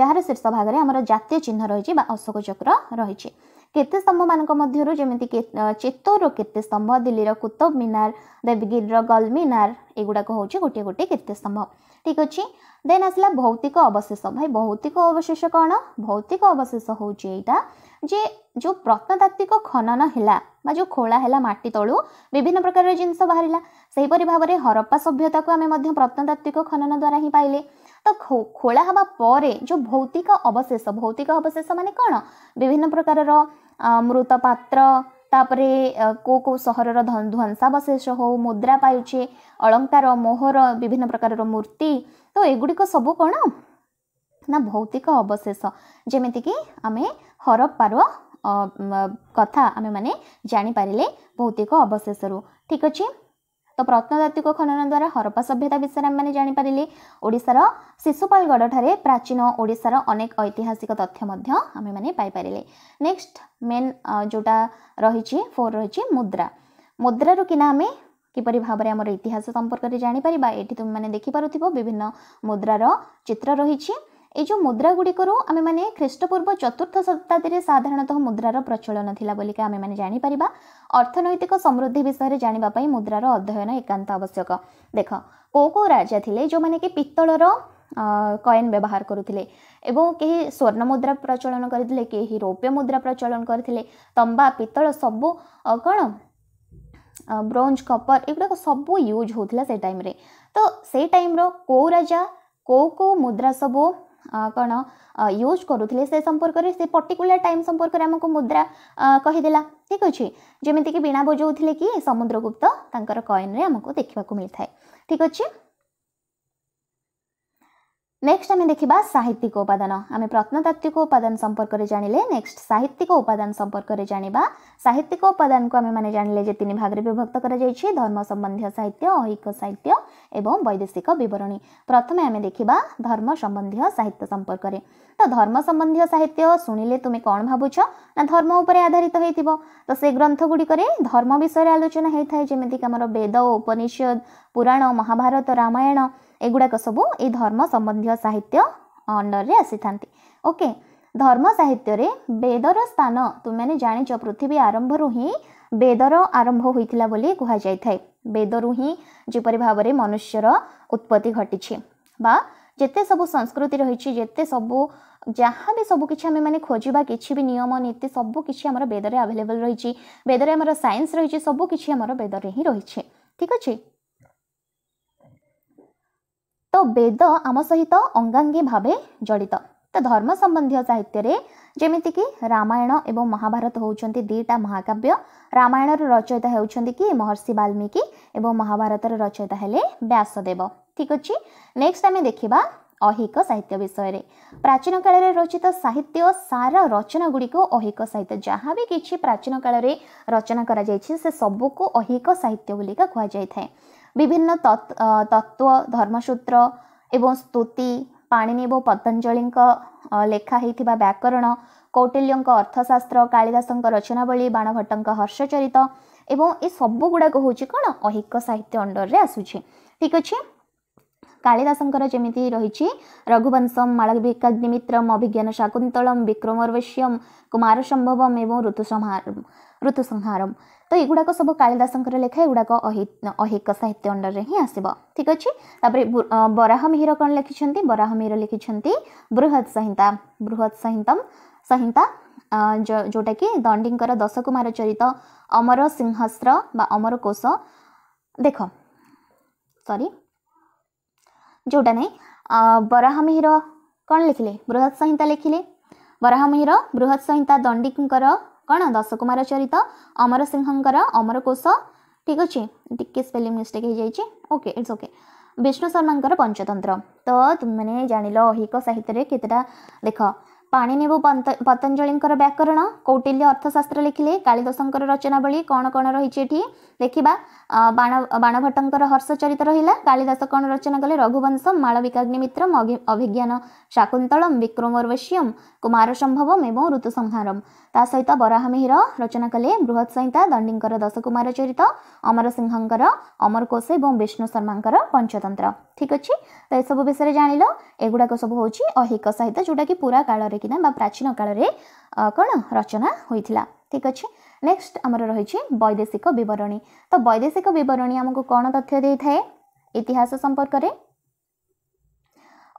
ଯାହାର ଶୀର୍ଷ ଭାଗରେ ଆମର ଜାତୀୟ ଚିହ୍ନ ରହିଛି ବା ଅଶୋକ ଚକ୍ର ରହିଛି କେତେ ସ୍ତମ୍ଭମାନଙ୍କ ମଧ୍ୟରୁ ଯେମିତି ଚିତ୍ତୋରର କେତେ ସ୍ତମ୍ଭ ଦିଲ୍ଲୀର କୁତବ ମିନାର ଦେବଗିରିର ଗଲ୍ ମିନାର ଏଗୁଡ଼ାକ ହେଉଛି ଗୋଟିଏ ଗୋଟିଏ କେତେ ସ୍ତମ୍ଭ ठीक अच्छे देन आसला भौतिक अवशेष भाइ भौतिक अवशेष भौतिक अवशेष यहाँ जे जो प्रत्नतात्विक है जो खोला होला माटी तलु विभिन्न प्रकार में हरप्पा सभ्यता को आम प्रत्नतात्विक खनन द्वारा पाइले तो खो खोला पर जो भौतिक अवशेष भौतिक अवशेष मिन्न प्रकार र मृत पात्र ତାପରେ କେଉଁ କେଉଁ ସହରର ଧ୍ୱଂସାବଶେଷ ହେଉ ମୁଦ୍ରା ପାଉଛେ ଅଳଙ୍କାର ମୋହର ବିଭିନ୍ନ ପ୍ରକାରର ମୂର୍ତ୍ତି ତ ଏଗୁଡ଼ିକ ସବୁ କ'ଣ ନା ଭୌତିକ ଅବଶେଷ ଯେମିତିକି ଆମେ ହରପାର କଥା ଆମେମାନେ ଜାଣିପାରିଲେ ଭୌତିକ ଅବଶେଷରୁ ଠିକ୍ ଅଛି ତ ପ୍ରତ୍ନତାତ୍ତ୍ୱିକ ଖନନ ଦ୍ୱାରା ହରପ୍ପା ସଭ୍ୟତା ବିଷୟରେ ଆମେମାନେ ଜାଣିପାରିଲେ ଓଡ଼ିଶାର ଶିଶୁପାଳଗଡ଼ଠାରେ ପ୍ରାଚୀନ ଓଡ଼ିଶାର ଅନେକ ଐତିହାସିକ ତଥ୍ୟ ମଧ୍ୟ ଆମେମାନେ ପାଇପାରିଲେ ନେକ୍ସଟ ମେନ୍ ଯେଉଁଟା ରହିଛି ଫୋର୍ ରହିଛି ମୁଦ୍ରା ମୁଦ୍ରାରୁ କିନା ଆମେ কিপর ভাবে আমার ইতিহাস সম্পর্কে জাঁপারা এটি তুমি মানে দেখিপার বিভিন্ন মুদ্রার চিত্র রয়েছে ଏଇ ଯେଉଁ ମୁଦ୍ରା ଗୁଡ଼ିକରୁ ଆମେମାନେ ଖ୍ରୀଷ୍ଟପୂର୍ବ ଚତୁର୍ଥ ଶତାବ୍ଦୀରେ ସାଧାରଣତଃ ମୁଦ୍ରାର ପ୍ରଚଳନ ଥିଲା ବୋଲିକି ଆମେମାନେ ଜାଣିପାରିବା ଅର୍ଥନୈତିକ ସମୃଦ୍ଧି ବିଷୟରେ ଜାଣିବା ପାଇଁ ମୁଦ୍ରାର ଅଧ୍ୟୟନ ଏକାନ୍ତ ଆବଶ୍ୟକ ଦେଖ କେଉଁ କେଉଁ ରାଜା ଥିଲେ ଯେଉଁମାନେ କି ପିତ୍ତଳର କଏନ୍ ବ୍ୟବହାର କରୁଥିଲେ ଏବଂ କେହି ସ୍ୱର୍ଣ୍ଣ ମୁଦ୍ରା ପ୍ରଚଳନ କରିଥିଲେ କେହି ରୌପ୍ୟ ମୁଦ୍ରା ପ୍ରଚଳନ କରିଥିଲେ ତମ୍ବା ପିତ୍ତଳ ସବୁ କ'ଣ ବ୍ରୋଞ୍ଜ କପର ଏଗୁଡ଼ାକ ସବୁ ୟୁଜ୍ ହେଉଥିଲା ସେ ଟାଇମ୍ରେ ତ ସେଇ ଟାଇମ୍ର କେଉଁ ରାଜା କେଉଁ କେଉଁ ମୁଦ୍ରା ସବୁ କ'ଣ ୟୁଜ୍ କରୁଥିଲେ ସେ ସମ୍ପର୍କରେ ସେ ପର୍ଟିକୁଲାର ଟାଇମ୍ ସମ୍ପର୍କରେ ଆମକୁ ମୁଦ୍ରା କହିଦେଲା ଠିକ୍ ଅଛି ଯେମିତିକି ବୀଣା ବଜାଉଥିଲେ କି ସମୁଦ୍ରଗୁପ୍ତ ତାଙ୍କର କଏନ୍ରେ ଆମକୁ ଦେଖିବାକୁ ମିଳିଥାଏ ଠିକ୍ ଅଛି নেক্সট আমি দেখিবা সাহিত্যিক উপাদান আমি প্রত্নতাত্ত্বিক উপাদান সম্পর্কে জাঁলে নেক্সট সাহিত্যিক উপাদান সম্পর্কে জাঁয়া সাহিত্যিক উপাদানকে আমি মানে জাঁলে যে তিন ভাগে বিভক্ত করা যাই ধর্ম সম্বন্ধীয় সাহিত্য ঐহিক সাহিত্য এবং বৈদেশিক বিবরণী প্রথমে আমি দেখিবা ধর্ম সম্বন্ধীয় সাহিত্য সম্পর্কে তো ধর্ম সম্বন্ধীয় সাহিত্য শুণিলে তুমি কম ভাবুছ না ধর্ম উপরে আধারিত হয়েছিল তো সেই গ্রন্থগুড়ি ধর্ম বিষয়ে আলোচনা হয়ে থাকে যেমিতি আমার বেদ উপনিষদ পুরাণ মহাভারত রামায়ণ एगुड़ाक सब ये धर्म सम्बन्धी साहित्य अंडर में आसी था ओके धर्म साहित्य रे बेदर स्थान तुम्हें जाच पृथ्वी आरंभ रु ही बेदर आरंभ होता कहुई थाए बेदर हिं जपर भाव में मनुष्यर उत्पत्ति घटी जिते सबू संस्कृति रही सबू जहाँ भी सब किसी मैंने खोजा किसी भी नियम नीति सबकि बेदर आभेलेबल रही बेदर आम सैंस रही सबकि बेदर हिं रही ठीक अच्छे ତ ବେଦ ଆମ ସହିତ ଅଙ୍ଗାଙ୍ଗୀ ଭାବେ ଜଡ଼ିତ ତ ଧର୍ମ ସମ୍ବନ୍ଧୀୟ ସାହିତ୍ୟରେ ଯେମିତିକି ରାମାୟଣ ଏବଂ ମହାଭାରତ ହେଉଛନ୍ତି ଦୁଇଟା ମହାକାବ୍ୟ ରାମାୟଣର ରଚୟିତା ହେଉଛନ୍ତି କି ମହର୍ଷି ବାଲ୍ମୀକି ଏବଂ ମହାଭାରତର ରଚୟିତା ହେଲେ ବ୍ୟାସଦେବ ଠିକ୍ ଅଛି ନେକ୍ସଟ ଆମେ ଦେଖିବା ଅହିକ ସାହିତ୍ୟ ବିଷୟରେ ପ୍ରାଚୀନ କାଳରେ ରଚିତ ସାହିତ୍ୟ ସାରା ରଚନାଗୁଡ଼ିକୁ ଅହିକ ସାହିତ୍ୟ ଯାହା ବି କିଛି ପ୍ରାଚୀନ କାଳରେ ରଚନା କରାଯାଇଛି ସେ ସବୁକୁ ଅହିକ ସାହିତ୍ୟ ବୋଲିକା କୁହାଯାଇଥାଏ ବିଭିନ୍ନ ତତ୍ତ୍ୱ ଧର୍ମସୂତ୍ର ଏବଂ ସ୍ତୁତି ପାଣିନି ଏବଂ ପତଞ୍ଜଳିଙ୍କ ଲେଖା ହୋଇଥିବା ବ୍ୟାକରଣ କୌଟିଲ୍ୟଙ୍କ ଅର୍ଥଶାସ୍ତ୍ର କାଳିଦାସଙ୍କ ରଚନାବଳୀ ବାଣଭଟ୍ଟଙ୍କ ହର୍ଷଚରିତ ଏବଂ ଏ ଗୁଡ଼ାକ ହେଉଛି କ'ଣ ଅହିକ ସାହିତ୍ୟ ଅଣ୍ଡରରେ ଆସୁଛି ଠିକ୍ ଅଛି କାଳିଦାସଙ୍କର ଯେମିତି ରହିଛି ରଘୁବଂଶମ୍ ମାଳବିକାଗ୍ନିମିତ୍ରମ୍ ଅଭିଜ୍ଞାନ ଶାକୁନ୍ତଳମ୍ ବିକ୍ରମର୍ବଶ୍ୟମ୍ କୁମାର ସମ୍ଭବମ୍ ଏବଂ ଋତୁସଂହାର ଋତୁସଂହାରମ୍ तो युवाक सब कालिदासर लेखा युवाक अहेक साहित्य अंडर में आस ठीक अच्छे बराह मिहर कौन लिखिं बराह मिहर लिखिंट बृहत् संहिता बृहत संहिता संहिता जो जोटा कि दंडी कुमार चरित अमर सिंहस्र अमर कोश देख सरी जोटा नहीं बराह मिहर कौन लिखिले बृहत संहिता लिखिले बराह मिहर बृहत् संहिता दंडी କ'ଣ ଦଶକୁମାର ଚରିତ ଅମର ସିଂହଙ୍କର ଅମରକୋଷ ଠିକ୍ ଅଛି ଟିକେ ସ୍ପେଲିଂ ମିଷ୍ଟେକ୍ ହେଇଯାଇଛି ଓକେ ଇଟ୍ସ ଓକେ ବିଷ୍ଣୁ ଶର୍ମାଙ୍କର ପଞ୍ଚତନ୍ତ୍ର ତ ତୁମେମାନେ ଜାଣିଲ ଅହିକ ସାହିତ୍ୟରେ କେତେଟା ଦେଖ ପାଣିନେବୁ ପତଞ୍ଜଳିଙ୍କର ବ୍ୟାକରଣ କୌଟିଲ୍ୟ ଅର୍ଥଶାସ୍ତ୍ର ଲେଖିଲେ କାଳିଦାସଙ୍କର ରଚନାବଳୀ କ'ଣ କ'ଣ ରହିଛି ଏଠି देखा ବାଣ ବାଣଭଟ୍ଟଙ୍କର ହର୍ଷଚରିତ ରହିଲା କାଳିଦାସ କ'ଣ ରଚନା କଲେ ରଘୁବଂଶମ୍ ମାଳବିକାଗ୍ନିମିତ୍ରମ୍ ଅଭିଜ୍ଞାନ ଶାକୁନ୍ତଳମ୍ ବିକ୍ରମୋର୍ବଶ୍ୟମ୍ କୁମାର ସମ୍ଭବମ୍ ଏବଂ ଋତୁସଂହାରମ୍ ତା ସହିତ ବରାହମିହିର ରଚନା କଲେ ବୃହତ୍ ସଂହିତା ଦଣ୍ଡିଙ୍କର ଦଶକୁମାର ଚରିତ ଅମର ସିଂହଙ୍କର ଅମରକୋଷ ଏବଂ ବିଷ୍ଣୁ ଶର୍ମାଙ୍କର ପଞ୍ଚତନ୍ତ୍ର ଠିକ୍ ଅଛି ତ ଏସବୁ ବିଷୟରେ ଜାଣିଲ ଏଗୁଡ଼ାକ ସବୁ ହେଉଛି ଅହିକ ସାହିତ୍ୟ ଯେଉଁଟାକି ପୁରା କାଳରେ କିନା ବା ପ୍ରାଚୀନ କାଳରେ କ'ଣ ରଚନା ହୋଇଥିଲା ଠିକ୍ ଅଛି नेक्स्ट आम रही वैदेशिक बरणी तो वैदेशिक बरणी को कौन तथ्य दे था इतिहास संपर्क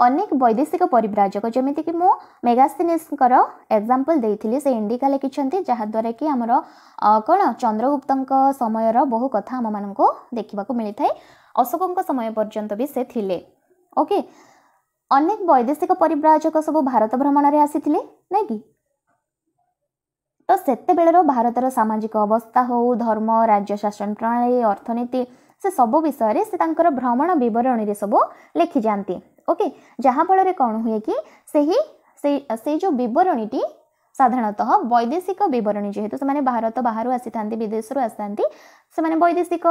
अनेक वैदेशिक परिव्राजक जमीक मु मेगास्नेस एक्जामपल दे से इंडिका लिखिंट जहाद्वारा कि आमर कौन चंद्रगुप्त समय बहु कथ आम मानक देखा मिली थाए अशोक समय पर्यत भी से थिले। ओके अनेक वैदेशिक परिव्राजक सब भारत भ्रमण में आसी कि ତ ସେତେବେଳର ଭାରତର ସାମାଜିକ ଅବସ୍ଥା ହେଉ ଧର୍ମ ରାଜ୍ୟ ଶାସନ ପ୍ରଣାଳୀ ଅର୍ଥନୀତି ସେ ସବୁ ବିଷୟରେ ସେ ତାଙ୍କର ଭ୍ରମଣ ବିବରଣୀରେ ସବୁ ଲେଖିଯାଆନ୍ତି ଓକେ ଯାହାଫଳରେ କ'ଣ ହୁଏ କି ସେହି ସେଇ ସେଇ ଯେଉଁ ବିବରଣୀଟି ସାଧାରଣତଃ ବୈଦେଶିକ ବିବରଣୀ ଯେହେତୁ ସେମାନେ ଭାରତ ବାହାରୁ ଆସିଥାନ୍ତି ବିଦେଶରୁ ଆସିଥାନ୍ତି ସେମାନେ ବୈଦେଶିକ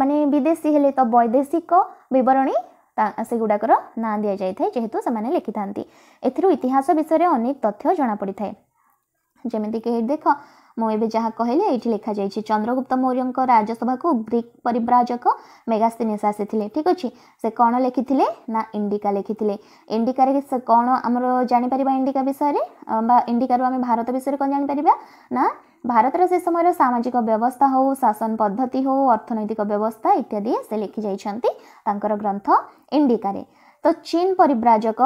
ମାନେ ବିଦେଶୀ ହେଲେ ତ ବୈଦେଶିକ ବିବରଣୀ ସେଗୁଡ଼ାକର ନାଁ ଦିଆଯାଇଥାଏ ଯେହେତୁ ସେମାନେ ଲେଖିଥାନ୍ତି ଏଥିରୁ ଇତିହାସ ବିଷୟରେ ଅନେକ ତଥ୍ୟ ଜଣାପଡ଼ିଥାଏ ଯେମିତିକି ଏଇଠି ଦେଖ ମୁଁ ଏବେ ଯାହା କହିଲି ଏଇଠି ଲେଖାଯାଇଛି ଚନ୍ଦ୍ରଗୁପ୍ତ ମୌର୍ଯ୍ୟଙ୍କ ରାଜସଭାକୁ ଗ୍ରୀକ୍ ପରିବ୍ରାଜକ ମେଗାସ୍ତିନିସ୍ ଆସିଥିଲେ ଠିକ୍ ଅଛି ସେ କ'ଣ ଲେଖିଥିଲେ ନା ଇଣ୍ଡିକା ଲେଖିଥିଲେ ଇଣ୍ଡିକାରେ ସେ କ'ଣ ଆମର ଜାଣିପାରିବା ଇଣ୍ଡିକା ବିଷୟରେ ବା ଇଣ୍ଡିକାରୁ ଆମେ ଭାରତ ବିଷୟରେ କ'ଣ ଜାଣିପାରିବା ନା ଭାରତର ସେ ସମୟର ସାମାଜିକ ବ୍ୟବସ୍ଥା ହେଉ ଶାସନ ପଦ୍ଧତି ହେଉ ଅର୍ଥନୈତିକ ବ୍ୟବସ୍ଥା ଇତ୍ୟାଦି ସେ ଲେଖିଯାଇଛନ୍ତି ତାଙ୍କର ଗ୍ରନ୍ଥ ଇଣ୍ଡିକାରେ ତ ଚୀନ୍ ପରିବ୍ରାଜକ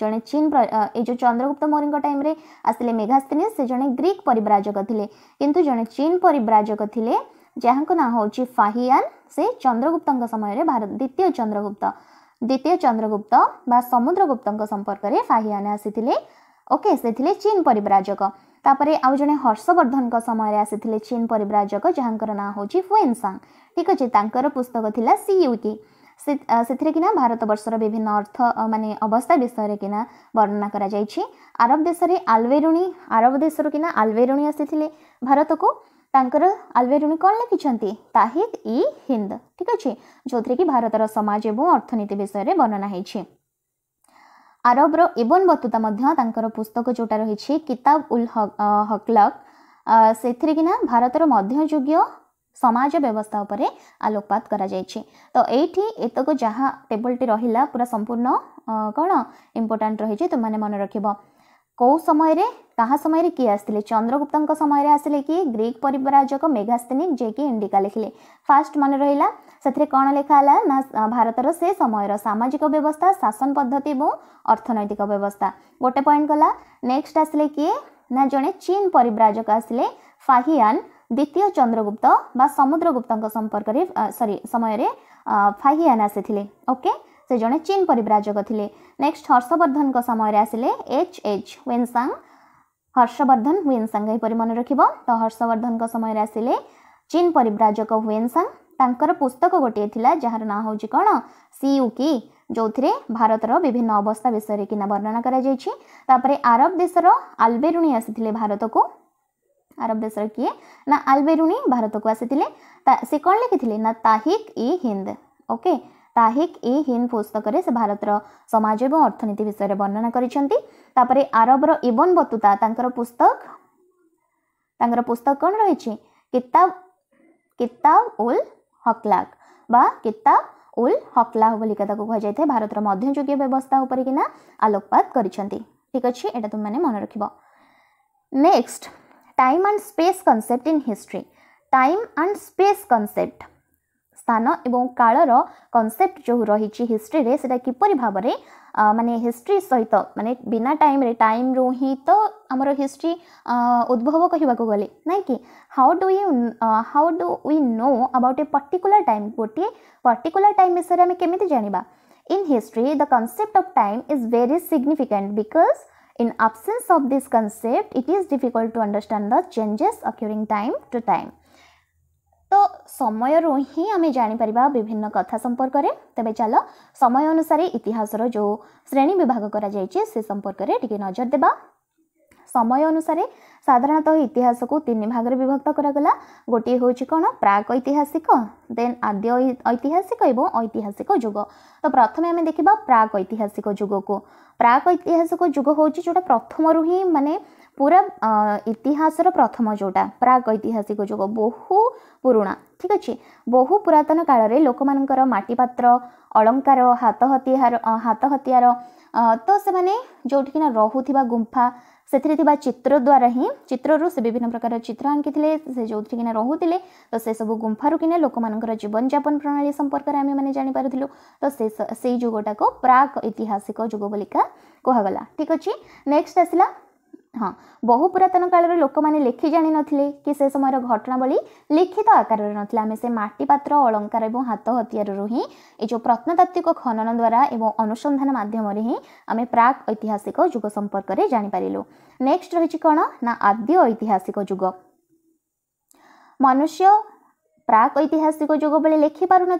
ଜଣେ ଚୀନ ଏ ଯେଉଁ ଚନ୍ଦ୍ରଗୁପ୍ତ ମୌର୍ଯ୍ୟଙ୍କ ଟାଇମ୍ରେ ଆସିଲେ ମେଘାସ୍ତିନିସ୍ ସେ ଜଣେ ଗ୍ରୀକ୍ ପରିବ୍ରାଜକ ଥିଲେ କିନ୍ତୁ ଜଣେ ଚୀନ ପରିବ୍ରାଜକ ଥିଲେ ଯାହାଙ୍କ ନାଁ ହେଉଛି ଫାହିଆନ୍ ସେ ଚନ୍ଦ୍ରଗୁପ୍ତଙ୍କ ସମୟରେ ଭାରତ ଦ୍ୱିତୀୟ ଚନ୍ଦ୍ରଗୁପ୍ତ ଦ୍ୱିତୀୟ ଚନ୍ଦ୍ରଗୁପ୍ତ ବା ସମୁଦ୍ରଗୁପ୍ତଙ୍କ ସମ୍ପର୍କରେ ଫାହିଆନ୍ ଆସିଥିଲେ ଓକେ ସେ ଥିଲେ ଚୀନ ପରିବ୍ରାଜକ ତାପରେ ଆଉ ଜଣେ ହର୍ଷବର୍ଦ୍ଧନଙ୍କ ସମୟରେ ଆସିଥିଲେ ଚୀନ ପରିବ୍ରାଜକ ଯାହାଙ୍କର ନାଁ ହେଉଛି ହୁଏନ୍ସାଙ୍ଗ ଠିକ୍ ଅଛି ତାଙ୍କର ପୁସ୍ତକ ଥିଲା ସିୟୁକି ସେଥିରେ କିନା ଭାରତବର୍ଷର ବିଭିନ୍ନ ଅର୍ଥ ମାନେ ଅବସ୍ଥା ବିଷୟରେ କିନା ବର୍ଣ୍ଣନା କରାଯାଇଛି ଆରବ ଦେଶରେ ଆଲବେରୁଣୀ ଆରବ ଦେଶରୁ କିନା ଆଲବେରୁଣୀ ଆସିଥିଲେ ଭାରତକୁ ତାଙ୍କର ଆଲବେରୁଣୀ କ'ଣ ଲେଖିଛନ୍ତି ତାହିଦ ଇ ହିନ୍ଦ ଠିକ୍ ଅଛି ଯେଉଁଥିରେ କି ଭାରତର ସମାଜ ଏବଂ ଅର୍ଥନୀତି ବିଷୟରେ ବର୍ଣ୍ଣନା ହୋଇଛି ଆରବର ଇବନ ବତୁତା ମଧ୍ୟ ତାଙ୍କର ପୁସ୍ତକ ଯେଉଁଟା ରହିଛି କିତାବ ଉଲ୍ ହକ୍ଲକ୍ ସେଥିରେ କିନା ଭାରତର ମଧ୍ୟଯୁଗୀୟ ସମାଜ ବ୍ୟବସ୍ଥା ଉପରେ ଆଲୋକପାତ କରାଯାଇଛି ତ ଏଇଠି ଏତକ ଯାହା ଟେବୁଲ୍ଟି ରହିଲା ପୁରା ସମ୍ପୂର୍ଣ୍ଣ କ'ଣ ଇମ୍ପୋର୍ଟାଣ୍ଟ ରହିଛି ତୁମମାନେ ମନେ ରଖିବ କେଉଁ ସମୟରେ କାହା ସମୟରେ କିଏ ଆସିଥିଲେ ଚନ୍ଦ୍ରଗୁପ୍ତଙ୍କ ସମୟରେ ଆସିଲେ କିଏ ଗ୍ରୀକ୍ ପରିବ୍ରାଜକ ମେଘାସ୍ତିନିକ୍ ଯିଏକି ଇଣ୍ଡିକା ଲେଖିଲେ ଫାଷ୍ଟ ମନେ ରହିଲା ସେଥିରେ କ'ଣ ଲେଖା ହେଲା ନା ଭାରତର ସେ ସମୟର ସାମାଜିକ ବ୍ୟବସ୍ଥା ଶାସନ ପଦ୍ଧତି ଏବଂ ଅର୍ଥନୈତିକ ବ୍ୟବସ୍ଥା ଗୋଟେ ପଏଣ୍ଟ ଗଲା ନେକ୍ସଟ ଆସିଲେ କିଏ ନା ଜଣେ ଚୀନ ପରିବ୍ରାଜକ ଆସିଲେ ଫାହିଆନ୍ ଦ୍ୱିତୀୟ ଚନ୍ଦ୍ରଗୁପ୍ତ ବା ସମୁଦ୍ରଗୁପ୍ତଙ୍କ ସମ୍ପର୍କରେ ସରି ସମୟରେ ଫାହିଆନ୍ ଆସିଥିଲେ ଓକେ ସେ ଜଣେ ଚୀନ୍ ପରିବ୍ରାଜକ ଥିଲେ ନେକ୍ସଟ ହର୍ଷବର୍ଦ୍ଧନଙ୍କ ସମୟରେ ଆସିଲେ ଏଚ୍ ଏଚ୍ ୱେନ୍ସାଙ୍ଗ ହର୍ଷବର୍ଦ୍ଧନ ହୁଏନ୍ସାଙ୍ଗ ଏହିପରି ମନେ ରଖିବ ତ ହର୍ଷବର୍ଦ୍ଧନଙ୍କ ସମୟରେ ଆସିଲେ ଚୀନ୍ ପରିବ୍ରାଜକ ହୁଏନ୍ସାଙ୍ଗ ତାଙ୍କର ପୁସ୍ତକ ଗୋଟିଏ ଥିଲା ଯାହାର ନାଁ ହେଉଛି କ'ଣ ସିୟୁକି ଯେଉଁଥିରେ ଭାରତର ବିଭିନ୍ନ ଅବସ୍ଥା ବିଷୟରେ କିନା ବର୍ଣ୍ଣନା କରାଯାଇଛି ତାପରେ ଆରବ ଦେଶର ଆଲବେରୁଣି ଆସିଥିଲେ ଭାରତକୁ ଆରବ ଦେଶର କିଏ ନା ଆଲବେରୁଣି ଭାରତକୁ ଆସିଥିଲେ ସେ କ'ଣ ଲେଖିଥିଲେ ନା ତାହିକ୍ ଇ ହିନ୍ଦ ଓକେ ତାହିକ୍ ଇ ହିନ୍ଦ ପୁସ୍ତକରେ ସେ ଭାରତର ସମାଜ ଏବଂ ଅର୍ଥନୀତି ବିଷୟରେ ବର୍ଣ୍ଣନା କରିଛନ୍ତି ତାପରେ ଆରବର ଇବନ ବତୁତା ତାଙ୍କର ପୁସ୍ତକ ତାଙ୍କର ପୁସ୍ତକ କ'ଣ ରହିଛି କିତାବ କିତାବ ଉଲ୍ ହକ୍ଲାକ ବା କିତାବ ଉଲ୍ ହକ୍ଲା ବୋଲିକା ତାକୁ କୁହାଯାଇଥାଏ ଭାରତର ମଧ୍ୟଯୁଗୀୟ ବ୍ୟବସ୍ଥା ଉପରେ କିନା ଆଲୋକପାତ କରିଛନ୍ତି ଠିକ୍ ଅଛି ଏଇଟା ତୁମେମାନେ ମନେ ରଖିବ next time and space concept in history time and space concept স্থান এবং কালর কনসেপ্ট যে রয়েছে হিস্ট্রিরে সেটা কিপরি ভাবে মানে হিস্ট্রি সহিত মানে বিনা টাইমরে টাইম রু হি তো আমার হিস্ট্রি উদ্ভব কহবাকু গলে নাই কি how do you how do we know about a particular time গোটিয়ে পর্টিকুলার টাইম বিষয়ে আমি কেমিতি জাঁয়া in history the concept of time is very significant because In absence of this concept, it is difficult to understand the changes occurring time to time. তো ସମୟରୁ ହିଁ ଆମେ ଜାଣିପାରିବା ବିଭିନ୍ନ କଥା ସମ୍ପର୍କରେ ତେବେ ଚାଲ ସମୟ ଅନୁସାରେ ଇତିହାସର ଯେଉଁ ଶ୍ରେଣୀ ବିଭାଗ କରାଯାଇଛି ସେ ସମ୍ପର୍କରେ ଟିକେ ନଜର ଦେବା ସମୟ ଅନୁସାରେ ସାଧାରଣତଃ ଇତିହାସକୁ ତିନି ଭାଗରେ ବିଭକ୍ତ କରାଗଲା ଗୋଟିଏ ହେଉଛି କ'ଣ ପ୍ରାକ୍ ଐତିହାସିକ ଦେନ୍ ଆଦ୍ୟ ଐତିହାସିକ ଏବଂ ଐତିହାସିକ ଯୁଗ ତ ପ୍ରଥମେ ଆମେ ଦେଖିବା ପ୍ରାକ୍ ଐତିହାସିକ ଯୁଗକୁ ପ୍ରାକ୍ ଐତିହାସିକ ଯୁଗ ହେଉଛି ଯେଉଁଟା ପ୍ରଥମରୁ ହିଁ ମାନେ ପୁରା ଇତିହାସର ପ୍ରଥମ ଯେଉଁଟା ପ୍ରାକ୍ ଐତିହାସିକ ଯୁଗ ବହୁ ପୁରୁଣା ଠିକ୍ ଅଛି ବହୁ ପୁରାତନ କାଳରେ ଲୋକମାନଙ୍କର ମାଟିପାତ୍ର ଅଳଙ୍କାର ହାତ ହତିହାର ହାତ ହତିଆର ତ ସେମାନେ ଯେଉଁଠିକିନା ରହୁଥିବା ଗୁମ୍ଫା ସେଥିରେ ଥିବା ଚିତ୍ର ଦ୍ୱାରା ହିଁ ଚିତ୍ରରୁ ସେ ବିଭିନ୍ନ ପ୍ରକାର ଚିତ୍ର ଆଙ୍କିଥିଲେ ସେ ଯେଉଁଥିରେକିନା ରହୁଥିଲେ ତ ସେସବୁ ଗୁମ୍ଫାରୁ କିନା ଲୋକମାନଙ୍କର ଜୀବନଯାପନ ପ୍ରଣାଳୀ ସମ୍ପର୍କରେ ଆମେମାନେ ଜାଣିପାରୁଥିଲୁ ତ ସେ ସେଇ ଯୁଗଟାକୁ ପ୍ରାକ୍ ଐତିହାସିକ ଯୁଗ ବୋଲିକା କୁହାଗଲା ଠିକ୍ ଅଛି ନେକ୍ସଟ ଆସିଲା ହଁ ବହୁ ପୁରାତନ କାଳରେ ଲୋକମାନେ ଲେଖି ଜାଣିନଥିଲେ କି ସେ ସମୟର ଘଟଣାବଳୀ ଲିଖିତ ଆକାରରେ ନଥିଲା ଆମେ ସେ ମାଟିପାତ୍ର ଅଳଙ୍କାର ଏବଂ ହାତ ହତିଆରରୁ ହିଁ ଏ ଯେଉଁ ପ୍ରତ୍ନତାତ୍ତ୍ୱିକ ଖନନ ଦ୍ୱାରା ଏବଂ ଅନୁସନ୍ଧାନ ମାଧ୍ୟମରେ ହିଁ ଆମେ ପ୍ରାକ୍ ଐତିହାସିକ ଯୁଗ ସମ୍ପର୍କରେ ଜାଣିପାରିଲୁ ନେକ୍ସଟ ରହିଛି କ'ଣ ନା ଆଦ୍ୟ ଐତିହାସିକ ଯୁଗ ମନୁଷ୍ୟ प्राक ऐतिहासिक जुग बेले लिखि पार ना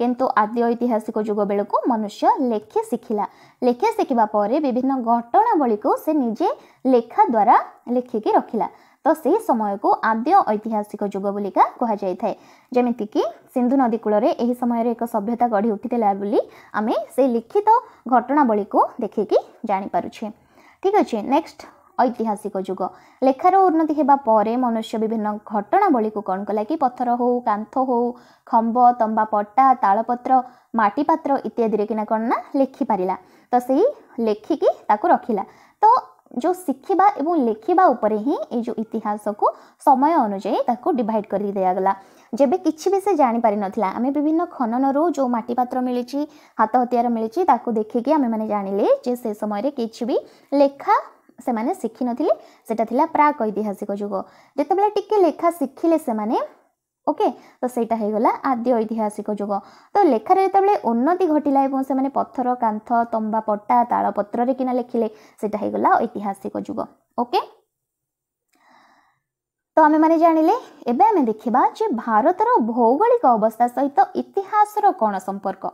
कितु आदि ऐतिहासिक जुग को मनुष्य लेखे शिखिला लेखे शिखापुर विभिन्न घटनावली को से निजे लेखा द्वारा लिखिक रखिला तो से समय को आद्य ऐतिहासिक जुग बोलिका कहुए जमीक सिंधु नदीकूल समय एक सभ्यता गढ़ी उठीला आम से लिखित घटनावली को देखिकी जापे ठीक अच्छे नेक्स्ट ଐତିହାସିକ ଯୁଗ ଲେଖାର ଉନ୍ନତି ହେବା ପରେ ମନୁଷ୍ୟ ବିଭିନ୍ନ ଘଟଣାବଳୀକୁ କ'ଣ କଲା କି ପଥର ହେଉ କାନ୍ଥ ହେଉ ଖମ୍ବ ତମ୍ବା ପଟା ତାଳପତ୍ର ମାଟିପାତ୍ର ଇତ୍ୟାଦିରେ କିନା କ'ଣ ନା ଲେଖିପାରିଲା ତ ସେଇ ଲେଖିକି ତାକୁ ରଖିଲା ତ ଯେଉଁ ଶିଖିବା ଏବଂ ଲେଖିବା ଉପରେ ହିଁ ଏଇ ଯେଉଁ ଇତିହାସକୁ ସମୟ ଅନୁଯାୟୀ ତାକୁ ଡିଭାଇଡ଼ କରି ଦିଆଗଲା ଯେବେ କିଛି ବି ସେ ଜାଣିପାରିନଥିଲା ଆମେ ବିଭିନ୍ନ ଖନନରୁ ଯେଉଁ ମାଟିପାତ୍ର ମିଳିଛି ହାତ ହତିଆର ମିଳିଛି ତାକୁ ଦେଖିକି ଆମେମାନେ ଜାଣିଲେ ଯେ ସେ ସମୟରେ କିଛି ବି ଲେଖା ସେମାନେ ଶିଖିନଥିଲେ ସେଟା ଥିଲା ପ୍ରାକ୍ ଐତିହାସିକ ଯୁଗ ଯେତେବେଳେ ଟିକେ ଲେଖା ଶିଖିଲେ ସେମାନେ ଓକେ ତ ସେଇଟା ହେଇଗଲା ଆଦ୍ୟ ଐତିହାସିକ ଯୁଗ ତ ଲେଖାରେ ଯେତେବେଳେ ଉନ୍ନତି ଘଟିଲା ଏବଂ ସେମାନେ ପଥର କାନ୍ଥ ତମ୍ବା ପଟା ତାଳପତ୍ରରେ କିନା ଲେଖିଲେ ସେଟା ହେଇଗଲା ଐତିହାସିକ ଯୁଗ ଓକେ ତ ଆମେମାନେ ଜାଣିଲେ ଏବେ ଆମେ ଦେଖିବା ଯେ ଭାରତର ଭୌଗୋଳିକ ଅବସ୍ଥା ସହିତ ଇତିହାସର କ'ଣ ସମ୍ପର୍କ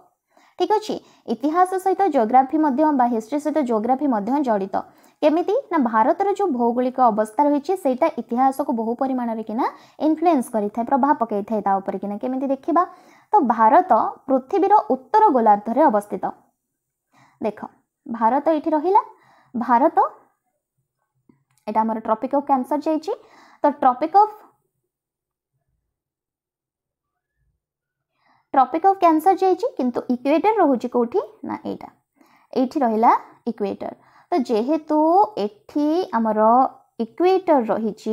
ଠିକ ଅଛି ଇତିହାସ ସହିତ ଜୋଗ୍ରାଫି ମଧ୍ୟ ବା ହିଷ୍ଟ୍ରି ସହିତ ଜୋଗ୍ରାଫି ମଧ୍ୟ ଜଡ଼ିତ কেমিতি না ভারতের যে ভৌগোলিক অবস্থা রয়েছে সেইটা ইতিহাসকে বহু পরিমাণরে কিনা ইনফ্লুয়েন্স করে থাকে প্রভাব পকাই থাকে তা উপরে কিনা কেমি দেখা তো ভারত পৃথিবীর উত্তর গোলার্ধরে অবস্থিত দেখ ভারত এটি রহিলা ভারত এটা আমার ট্রপিক অফ ক্যান্সর যাই তো tropic of tropic of cancer যাই কিন্তু ইকুয়েটর রহুଛି কোটি না এইটা এইটি রহিলা ইকুয়েটর ତ ଯେହେତୁ ଏଠି ଆମର ଇକ୍ୱେଟର୍ ରହିଛି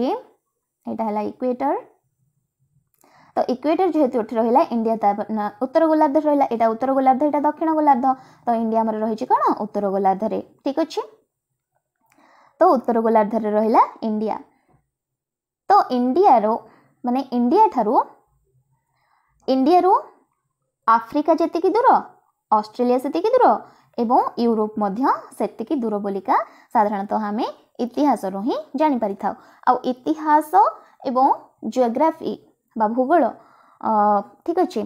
ଏଇଟା ହେଲା ଇକ୍ୱେଟର୍ ତ ଇକ୍ୱେଟର୍ ଯେହେତୁ ଏଠି ରହିଲା ଇଣ୍ଡିଆ ତା ଉତ୍ତର ଗୋଲାର୍ଦ୍ଧ ରହିଲା ଏଇଟା ଉତ୍ତର ଗୋଲାର୍ଦ୍ଧ ଏଇଟା ଦକ୍ଷିଣ ଗୋଲାର୍ଦ୍ଧ ତ ଇଣ୍ଡିଆ ଆମର ରହିଛି କ'ଣ ଉତ୍ତର ଗୋଲାର୍ଦ୍ଧରେ ଠିକ୍ ଅଛି ତ ଉତ୍ତର ଗୋଲାର୍ଦ୍ଧରେ ରହିଲା ଇଣ୍ଡିଆ ତ ଇଣ୍ଡିଆର ମାନେ ଇଣ୍ଡିଆ ଠାରୁ ଇଣ୍ଡିଆରୁ ଆଫ୍ରିକା ଯେତିକି ଦୂର ଅଷ୍ଟ୍ରେଲିଆ ସେତିକି ଦୂର ଏବଂ ୟୁରୋପ ମଧ୍ୟ ସେତିକି ଦୂର ବୋଲିକା ସାଧାରଣତଃ ଆମେ ଇତିହାସରୁ ହିଁ ଜାଣିପାରିଥାଉ ଆଉ ଇତିହାସ ଏବଂ ଜିଓଗ୍ରାଫି ବା ଭୂଗୋଳ ଠିକ୍ ଅଛି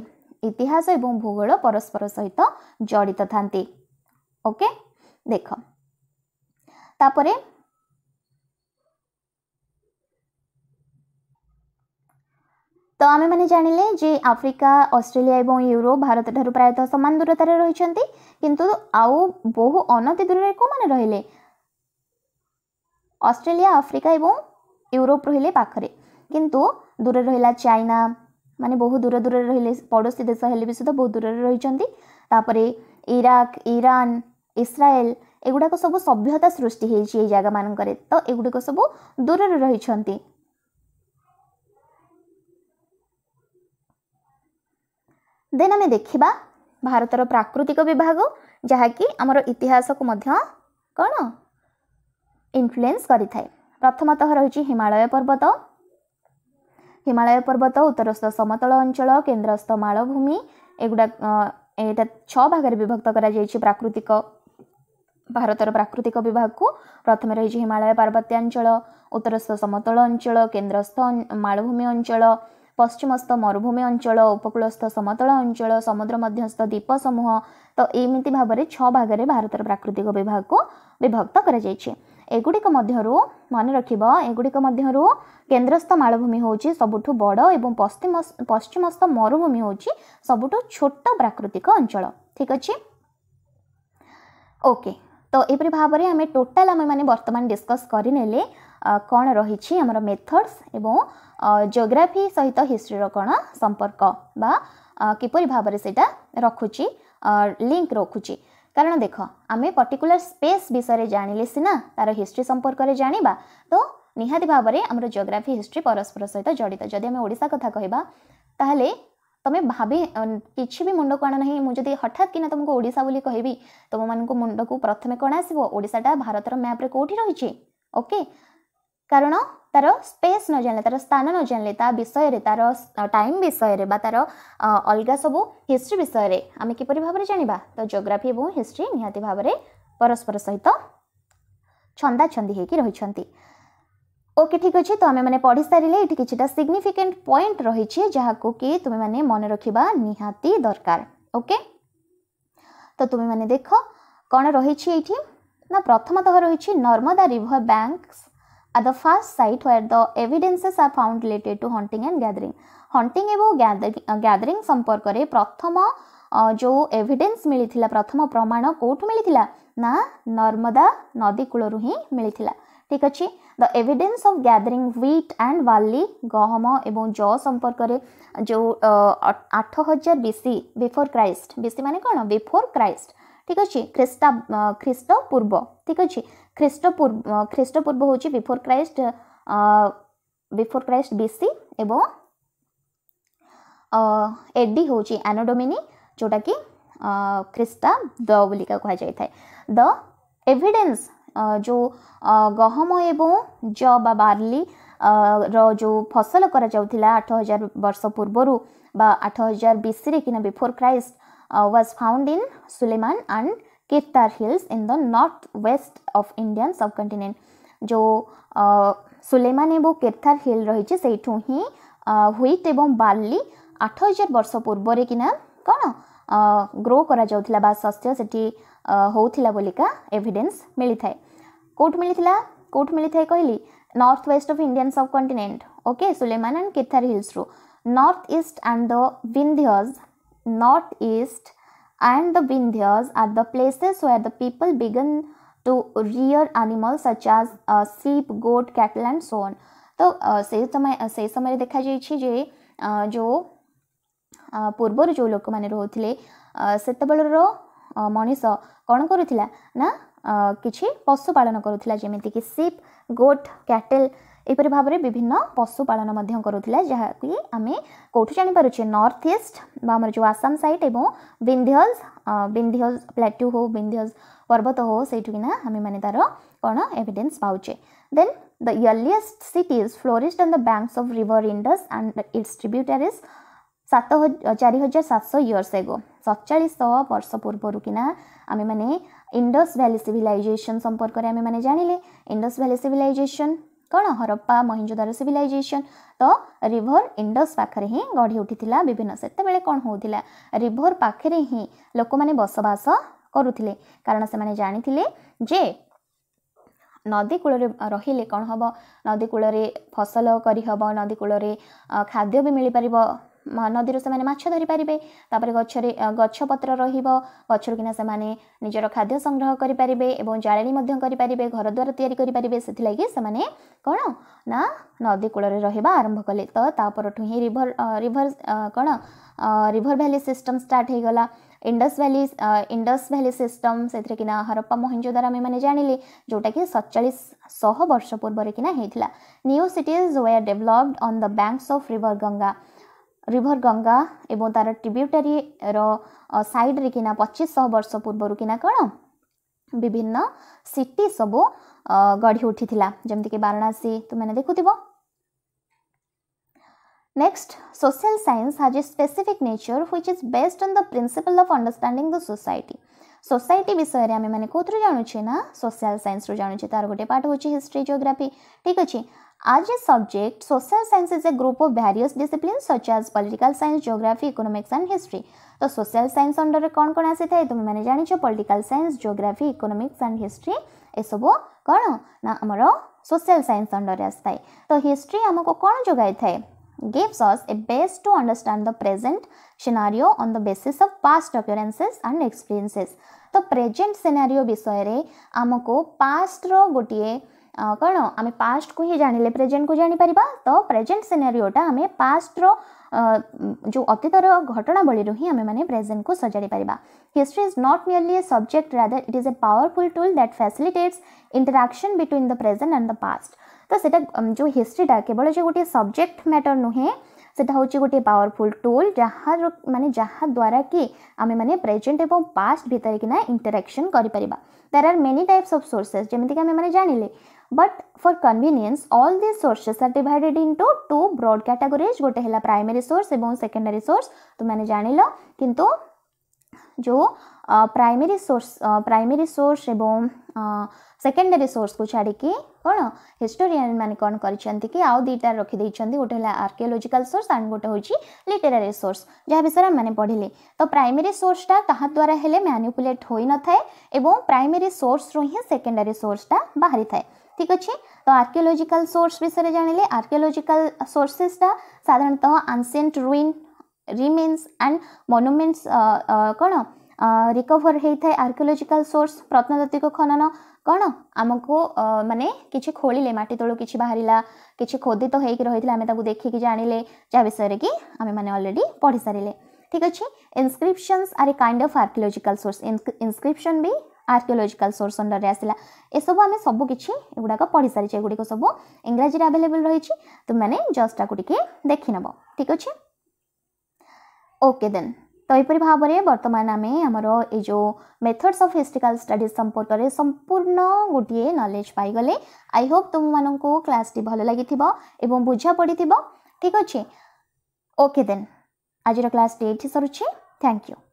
ଇତିହାସ ଏବଂ ଭୂଗୋଳ ପରସ୍ପର ସହିତ ଜଡ଼ିତ ଥାନ୍ତି ଓକେ ଦେଖ ତାପରେ ତ ଆମେମାନେ ଜାଣିଲେ ଯେ ଆଫ୍ରିକା ଅଷ୍ଟ୍ରେଲିଆ ଏବଂ ୟୁରୋପ ଭାରତଠାରୁ ପ୍ରାୟତଃ ସମାନ ଦୂରତାରେ ରହିଛନ୍ତି କିନ୍ତୁ ଆଉ ବହୁ ଅନତି ଦୂରରେ କେଉଁମାନେ ରହିଲେ ଅଷ୍ଟ୍ରେଲିଆ ଆଫ୍ରିକା ଏବଂ ୟୁରୋପ ରହିଲେ ପାଖରେ କିନ୍ତୁ ଦୂରରେ ରହିଲା ଚାଇନା ମାନେ ବହୁ ଦୂର ଦୂରରେ ରହିଲେ ପଡ଼ୋଶୀ ଦେଶ ହେଲେ ବି ସୁଦ୍ଧା ବହୁତ ଦୂରରେ ରହିଛନ୍ତି ତାପରେ ଇରାକ ଇରାନ ଇସ୍ରାଏଲ ଏଗୁଡ଼ାକ ସବୁ ସଭ୍ୟତା ସୃଷ୍ଟି ହେଇଛି ଏଇ ଜାଗାମାନଙ୍କରେ ତ ଏଗୁଡ଼ିକ ସବୁ ଦୂରରେ ରହିଛନ୍ତି ଦେନ୍ ଆମେ ଦେଖିବା ଭାରତର ପ୍ରାକୃତିକ ବିଭାଗ ଯାହାକି ଆମର ଇତିହାସକୁ ମଧ୍ୟ କ'ଣ ଇନଫ୍ଲୁଏନ୍ସ କରିଥାଏ ପ୍ରଥମତଃ ରହିଛି ହିମାଳୟ ପର୍ବତ ହିମାଳୟ ପର୍ବତ ଉତ୍ତରସ୍ଥ ସମତଳ ଅଞ୍ଚଳ କେନ୍ଦ୍ରସ୍ଥ ମାଳଭୂମି ଏଗୁଡ଼ା ଏଇଟା ଛଅ ଭାଗରେ ବିଭକ୍ତ କରାଯାଇଛି ପ୍ରାକୃତିକ ଭାରତର ପ୍ରାକୃତିକ ବିଭାଗକୁ ପ୍ରଥମେ ରହିଛି ହିମାଳୟ ପାର୍ବତ୍ୟାଞ୍ଚଳ ଉତ୍ତରସ୍ଥ ସମତଳ ଅଞ୍ଚଳ କେନ୍ଦ୍ରସ୍ଥ ମାଳଭୂମି ଅଞ୍ଚଳ ପଶ୍ଚିମସ୍ଥ ମରୁଭୂମି ଅଞ୍ଚଳ ଉପକୂଳସ୍ଥ ସମତଳ ଅଞ୍ଚଳ ସମୁଦ୍ର ମଧ୍ୟସ୍ଥ ଦ୍ୱୀପ ସମୂହ ତ ଏମିତି ଭାବରେ ଛଅ ଭାଗରେ ଭାରତର ପ୍ରାକୃତିକ ବିଭାଗକୁ ବିଭକ୍ତ କରାଯାଇଛି ଏଗୁଡ଼ିକ ମଧ୍ୟରୁ ମନେ ରଖିବ ଏଗୁଡ଼ିକ ମଧ୍ୟରୁ କେନ୍ଦ୍ରସ୍ଥ ମାଳଭୂମି ହେଉଛି ସବୁଠୁ ବଡ଼ ଏବଂ ପଶ୍ଚିମ ପଶ୍ଚିମସ୍ଥ ମରୁଭୂମି ହେଉଛି ସବୁଠୁ ଛୋଟ ପ୍ରାକୃତିକ ଅଞ୍ଚଳ ଠିକ୍ ଅଛି ଓକେ ତ ଏପରି ଭାବରେ ଆମେ ଟୋଟାଲ୍ ଆମେମାନେ ବର୍ତ୍ତମାନ ଡିସ୍କସ୍ କରିନେଲେ କ'ଣ ରହିଛି ଆମର ମେଥଡ୍ସ ଏବଂ અ જ્યોગ્રાફી સહિત હિસ્ટરી રો કોણા સંપર્કો બા કીપરી ભાબરે સેતા રખુચી લિંક રખુચી કારણ દેખો અમે પર્ટીક્યુલર સ્પેસ વિશે જાણી લેસી ના તાર હિસ્ટરી સંપર્કરે જાણીબા તો નિહાદી ભાબરે અમરો જ્યોગ્રાફી હિસ્ટરી પરસ્પર સહિત જોડતા જોદી અમે ઓડિસા કથા કહેબા તહલે તમે ભાબે પીછે બી મુંડ કોણા નહીં મુ જોદી હટત કી ના તમકો ઓડિસા બોલી કહેવી તો મન કો મુંડ કો પ્રથમ કોણા સબો ઓડિસા ટા ભારતર મેપ રે કોઠી રહીચી ઓકે କାରଣ ତାର ସ୍ପେସ୍ ନ ଜାଣିଲେ ତାର ସ୍ଥାନ ନ ଜାଣିଲେ ତା ବିଷୟରେ ତାର ଟାଇମ୍ ବିଷୟରେ ବା ତାର ଅଲଗା ସବୁ ହିଷ୍ଟ୍ରି ବିଷୟରେ ଆମେ କିପରି ଭାବରେ ଜାଣିବା ତ ଜୋଗ୍ରାଫି ଏବଂ ହିଷ୍ଟ୍ରି ନିହାତି ଭାବରେ ପରସ୍ପର ସହିତ ଛନ୍ଦାଛନ୍ଦି ହେଇକି ରହିଛନ୍ତି ଓକେ ଠିକ୍ ଅଛି ତ ଆମେମାନେ ପଢ଼ିସାରିଲେ ଏଠି କିଛିଟା ସିଗ୍ନିଫିକେଣ୍ଟ ପଏଣ୍ଟ ରହିଛି ଯାହାକୁ କି ତୁମେମାନେ ମନେ ରଖିବା ନିହାତି ଦରକାର ଓକେ ତ ତୁମେମାନେ ଦେଖ କ'ଣ ରହିଛି ଏଇଠି ନା ପ୍ରଥମତଃ ରହିଛି Narmada river banks at the first site where the evidences are found related to hunting and gathering hunting ebo gathering gathering samparkare prathama जो एविडेन्स मिलता प्रथम प्रमाण कौट मिली ना नर्मदा नदीकूल कूल ही मिली ठीक अच्छे the evidence of gathering wheat and वाली गहम एवं ज संपर्क जो आठ हजार बीसी बिफोर क्राइस्ट बीसी मान कौन बिफोर क्राइस्ट ठीक अच्छे ख्रीस्टा ख्रीस्ट पूर्व ठीक अच्छे ଖ୍ରୀଷ୍ଟପୂର୍ବ ଖ୍ରୀଷ୍ଟପୂର୍ବ ହେଉଛି before Christ before Christ BC ଏବଂ ଏଡି ହେଉଛି ଆନୋଡୋମିନି ଯେଉଁଟାକି ଖ୍ରୀଷ୍ଟା ଦ ବୋଲିକା କୁହାଯାଇଥାଏ ଦ ଏଭିଡେନ୍ସ ଯେଉଁ ଗହମ ଏବଂ ଜ ବା ବାର୍ଲି ର ଯେଉଁ ଫସଲ କରାଯାଉଥିଲା ଆଠ ହଜାର ବର୍ଷ ପୂର୍ବରୁ ବା ଆଠ ହଜାର ବିସିରେ କିନା before Christ was found in Sulaiman and Kirthar hills in the north west of Indian subcontinent जो ସୁଲେମାନ ଏବଂ କେର୍ଥାର ହିଲ୍ ରହିଛି ସେଇଠୁ ହିଁ ହ୍ୱିଟ୍ ଏବଂ ବାର୍ଲି ଆଠ ହଜାର ବର୍ଷ ପୂର୍ବରେ କିନା କ'ଣ ଗ୍ରୋ କରାଯାଉଥିଲା ବା ଶସ୍ୟ ସେଠି ହେଉଥିଲା ବୋଲିକା ଏଭିଡେନ୍ସ ମିଳିଥାଏ କେଉଁଠୁ ମିଳିଥିଲା କେଉଁଠୁ ମିଳିଥାଏ କହିଲି north west of Indian subcontinent okay Sulaiman and Kirthar ହିଲ୍ସରୁ north east and the Vindhyas north east and the Vindhyas are the places where the people begin to rear animals such as uh, sheep, goat, cattle and so on. তো সেই সময় সেই সময় দেখাଯାଇଛି যে ଯେଉଁ ପୂର୍ବରୁ ଯେଉଁ ଲୋକମାନେ ରହୁଥିଲେ ସେତେବେଳର ମଣିଷ କ'ଣ କରୁଥିଲା ନା କିଛି ପଶୁପାଳନ କରୁଥିଲା ଯେମିତିକି ସିପ୍ ଗୋଟ୍ କ୍ୟାଟେଲ୍ ଏହିପରି ଭାବରେ ବିଭିନ୍ନ ପଶୁପାଳନ ମଧ୍ୟ କରୁଥିଲା ଯାହାକି ଆମେ କେଉଁଠୁ ଜାଣିପାରୁଛେ ନର୍ଥ ଇଷ୍ଟ ବା ଆମର ଯେଉଁ ଆସାମ ସାଇଟ୍ ଏବଂ ବିନ୍ଧ୍ୟଜ ବିନ୍ଧ୍ୟଜ ପ୍ଲାଟ୍ୟୁ ହଉ ବିନ୍ଧ୍ୟଜ ପର୍ବତ ହଉ ସେଇଠିକିନା ଆମେମାନେ ତା'ର କ'ଣ ଏଭିଡେନ୍ସ ପାଉଛେ then the earliest cities flourished and the banks of river Indus and its tributaries ସାତ ଚାରି ହଜାର ସାତଶହ ଇୟର୍ସ ଏଗୋ ସତଚାଳିଶଶହ ବର୍ଷ ପୂର୍ବରୁ କିନା ଆମେମାନେ ଇଣ୍ଡସ୍ ଭ୍ୟାଲି ସିଭିଲାଇଜେସନ୍ ସମ୍ପର୍କରେ ଆମେମାନେ ଜାଣିଲେ ଇଣ୍ଡସ୍ ଭ୍ୟାଲି ସିଭିଲାଇଜେସନ୍ କ'ଣ ହରପ୍ପା ମହିଞ୍ଜୋଦାର ସିଭିଲାଇଜେସନ୍ ତ ରିଭର ଇଣ୍ଡସ୍ ପାଖରେ ହିଁ ଗଢ଼ି ଉଠିଥିଲା ବିଭିନ୍ନ ସେତେବେଳେ କ'ଣ ହେଉଥିଲା ରିଭର ପାଖରେ ହିଁ ଲୋକମାନେ ବସବାସ କରୁଥିଲେ କାରଣ ସେମାନେ ଜାଣିଥିଲେ ଯେ ନଦୀ କୂଳରେ ରହିଲେ କ'ଣ ହେବ ନଦୀ କୂଳରେ ଫସଲ କରିହେବ ନଦୀ କୂଳରେ ଖାଦ୍ୟ ବି ମିଳିପାରିବ ନଦୀରୁ ସେମାନେ ମାଛ ଧରିପାରିବେ ତାପରେ ଗଛରେ ଗଛପତ୍ର ରହିବ ଗଛରୁ କିନା ସେମାନେ ନିଜର ଖାଦ୍ୟ ସଂଗ୍ରହ କରିପାରିବେ ଏବଂ ଜାଳେଣୀ ମଧ୍ୟ କରିପାରିବେ ଘରଦ୍ୱାର ତିଆରି କରିପାରିବେ ସେଥିଲାଗି ସେମାନେ କ'ଣ ନା ନଦୀ କୂଳରେ ରହିବା ଆରମ୍ଭ କଲେ ତ ତା ପରଠୁ ହିଁ ରିଭର ରିଭର କ'ଣ ରିଭର ଭ୍ୟାଲି ସିଷ୍ଟମ୍ ଷ୍ଟାର୍ଟ ହେଇଗଲା Indus valley Indus valley system ସେଥିରେ କିନା ହରପ୍ପା ମହେଞ୍ଜୋଦାର ଆମେମାନେ ଜାଣିଲେ ଯେଉଁଟାକି ସତଚାଳିଶ ଶହ ବର୍ଷ ପୂର୍ବରେ କିନା ହେଇଥିଲା new cities were developed on the banks of river Ganga river Ganga ଏବଂ ତା'ର ଟ୍ରିବ୍ୟୁଟାରୀର ସାଇଡ଼୍ରେ କିନା ପଚିଶଶହ ବର୍ଷ ପୂର୍ବରୁ କିନା କ'ଣ ବିଭିନ୍ନ ସିଟି ସବୁ ଗଢ଼ି ଉଠିଥିଲା ଯେମିତିକି ବାରାଣାସୀ ତୁମେମାନେ ଦେଖୁଥିବ Next, social science has a specific nature which is based on the principle of understanding the society. Society বিষয়ে আমি মানে কোথাও জাণুছে না সোশিয়াল সাইন্সরু জাণুছে তার গোটে পার্ট হচ্ছে হিস্ট্রি জিওগ্রাফি ঠিক আছে As a subject, social science is a group of various disciplines such as political science, geography, economics and history. তো সোশ্যাল সাইন্স অন্ডরে কোণ কোণ আসিথায় তুমি মানে জানিছ political science geography economics and history এসবু কোণ না আমার সোশ্যাল সাইন্স অন্ডরে আসিথায় তো হিস্ট্রি আমাকে কোণ যোগাই থাকে gives us a base to understand the present scenario on the basis of past occurrences and experiences. The present scenario bisoyare amaku past ro gotie कौन आम पास्ट को ही जान ले प्रेजेन्ट को जापर तो प्रेजेन्ट सिनेरीयोटा आम पास्टर जो अतीतर घटनावल मैंने प्रेजेन्ट को सजाड़ी पार्बा history is not merely a subject rather it is a powerful tool that facilitates interaction between the present and the past ᱥᱮᱛᱟ ᱡᱚ ᱦᱤᱥᱴᱨᱤ ᱴᱟᱜ ᱠᱮᱵᱚᱞ ᱡᱚ ᱜᱚᱴᱤ ᱥᱟᱵᱡᱮᱠᱴ ᱢᱮᱴᱟᱨ ᱱᱚᱦᱮ ᱥᱮᱛᱟ ᱦᱚᱪᱤ ᱜᱚᱴᱤ ᱯᱟᱣᱟᱨᱯᱷᱩᱞ ᱴᱩᱞ ᱡᱟᱦᱟᱸ ᱢᱟᱱᱮ ᱡᱟᱦᱟᱸ ᱫ્વાରା ᱠᱤ ᱟᱢᱮ ᱢᱟᱱᱮ ᱯᱨᱮᱡᱮᱱᱴ ᱮᱵᱚᱢ ᱯᱟᱥᱴ ᱵᱤᱛᱟᱨᱤ ᱠᱤᱱᱟ ᱤᱱᱴᱟᱨᱮᱠᱥᱚᱱ ᱠᱚᱨᱤ ᱯᱟᱨᱤᱵᱟ ᱛᱷᱮᱨ ᱟᱨ ᱢᱮᱱᱤ ᱴᱟᱭᱯᱥ ᱚᱯ ᱥᱚᱨᱥᱮᱥ ᱡᱮᱢᱱᱛᱤᱠᱟ ᱟᱢᱮ ᱢᱟᱱᱮ ᱡᱟᱱᱤᱞᱮ ᱵᱟᱴ ᱯᱷᱚᱨ ᱠᱚᱱᱵᱤᱱᱤᱭᱮᱱᱥ ᱚᱞ ᱫᱮᱥ ᱥᱚᱨᱥᱮᱥ जो प्राइमेरी सोर्स प्राइमेरी सोर्स एवं सेकेंडरी सोर्स को छाड़ी कौन हिस्टोरियन मैंने कौन कर आउ दुईटा रखीदे गोटे आर्कियोलोजिकाल सोर्स एंड गोटे हूँ लिटेरारी सोर्स जहाँ विषय आम मैंने पढ़ले तो प्राइमेरी सोर्सटा क्या द्वारा हेले मानुपुलेट हो न थाए प्राइमेरी सोर्स रु ही सेकेंडरी सोर्सटा बाहरी थाए ঠিক আছে তো আর্কিওলোজিকাল সোর্স বিষয়ে জাঁলে আর্কিওলোজিকাল সোর্সেসটা সাধারণত ancient ruin remains and monuments କ'ଣ ରିକଭର ହେଇଥାଏ ଆର୍କିଓଲୋଜିକାଲ ସୋର୍ସ ପ୍ରତ୍ନତାତ୍ତ୍ୱିକ ଖନନ କ'ଣ ଆମକୁ ମାନେ କିଛି ଖୋଳିଲେ ମାଟି ତଳୁ କିଛି ବାହାରିଲା କିଛି ଖୋଦିତ ହେଇକି ରହିଥିଲା ଆମେ ତାକୁ ଦେଖିକି ଜାଣିଲେ ଯାହା ବିଷୟରେ କି ଆମେମାନେ ଅଲରେଡ଼ି ପଢ଼ିସାରିଲେ ଠିକ୍ ଅଛି inscriptions are a kind of archaeological source inscription ବି ଆର୍କିଓଲୋଜିକାଲ ସୋର୍ସ ଅଣ୍ଡରରେ ଆସିଲା ଏସବୁ ଆମେ ସବୁ କିଛି ଏଗୁଡ଼ାକ ପଢ଼ିସାରିଛେ ଏଗୁଡ଼ିକ ସବୁ ଇଂରାଜୀରେ ଆଭେଲେବଲ୍ ରହିଛି ତୁମେମାନେ ଜଷ୍ଟ ତାକୁ ଟିକେ ଦେଖିନେବ ଠିକ୍ ଅଛି ওকে ଦେନ୍ ତ ଏହିପରି ଭାବରେ ବର୍ତ୍ତମାନ ଆମେ ଆମର ଏ ଯେଉଁ ମେଥଡ଼୍ସ ଅଫ୍ ହିଷ୍ଟ୍ରିକାଲ୍ ଷ୍ଟଡିଜ୍ ସମ୍ପର୍କରେ ସମ୍ପୂର୍ଣ୍ଣ ଗୋଟିଏ ନଲେଜ୍ ପାଇଗଲେ ଆଇ ହୋପ୍ ତୁମମାନଙ୍କୁ କ୍ଲାସ୍ଟି ଭଲ ଲାଗିଥିବ ଏବଂ ବୁଝା ପଡ଼ିଥିବ ଠିକ୍ ଅଛି ଓକେ ଦେନ୍ ଆଜିର କ୍ଲାସ୍ଟି ଏଇଠି ସରୁଛି ଥ୍ୟାଙ୍କ ୟୁ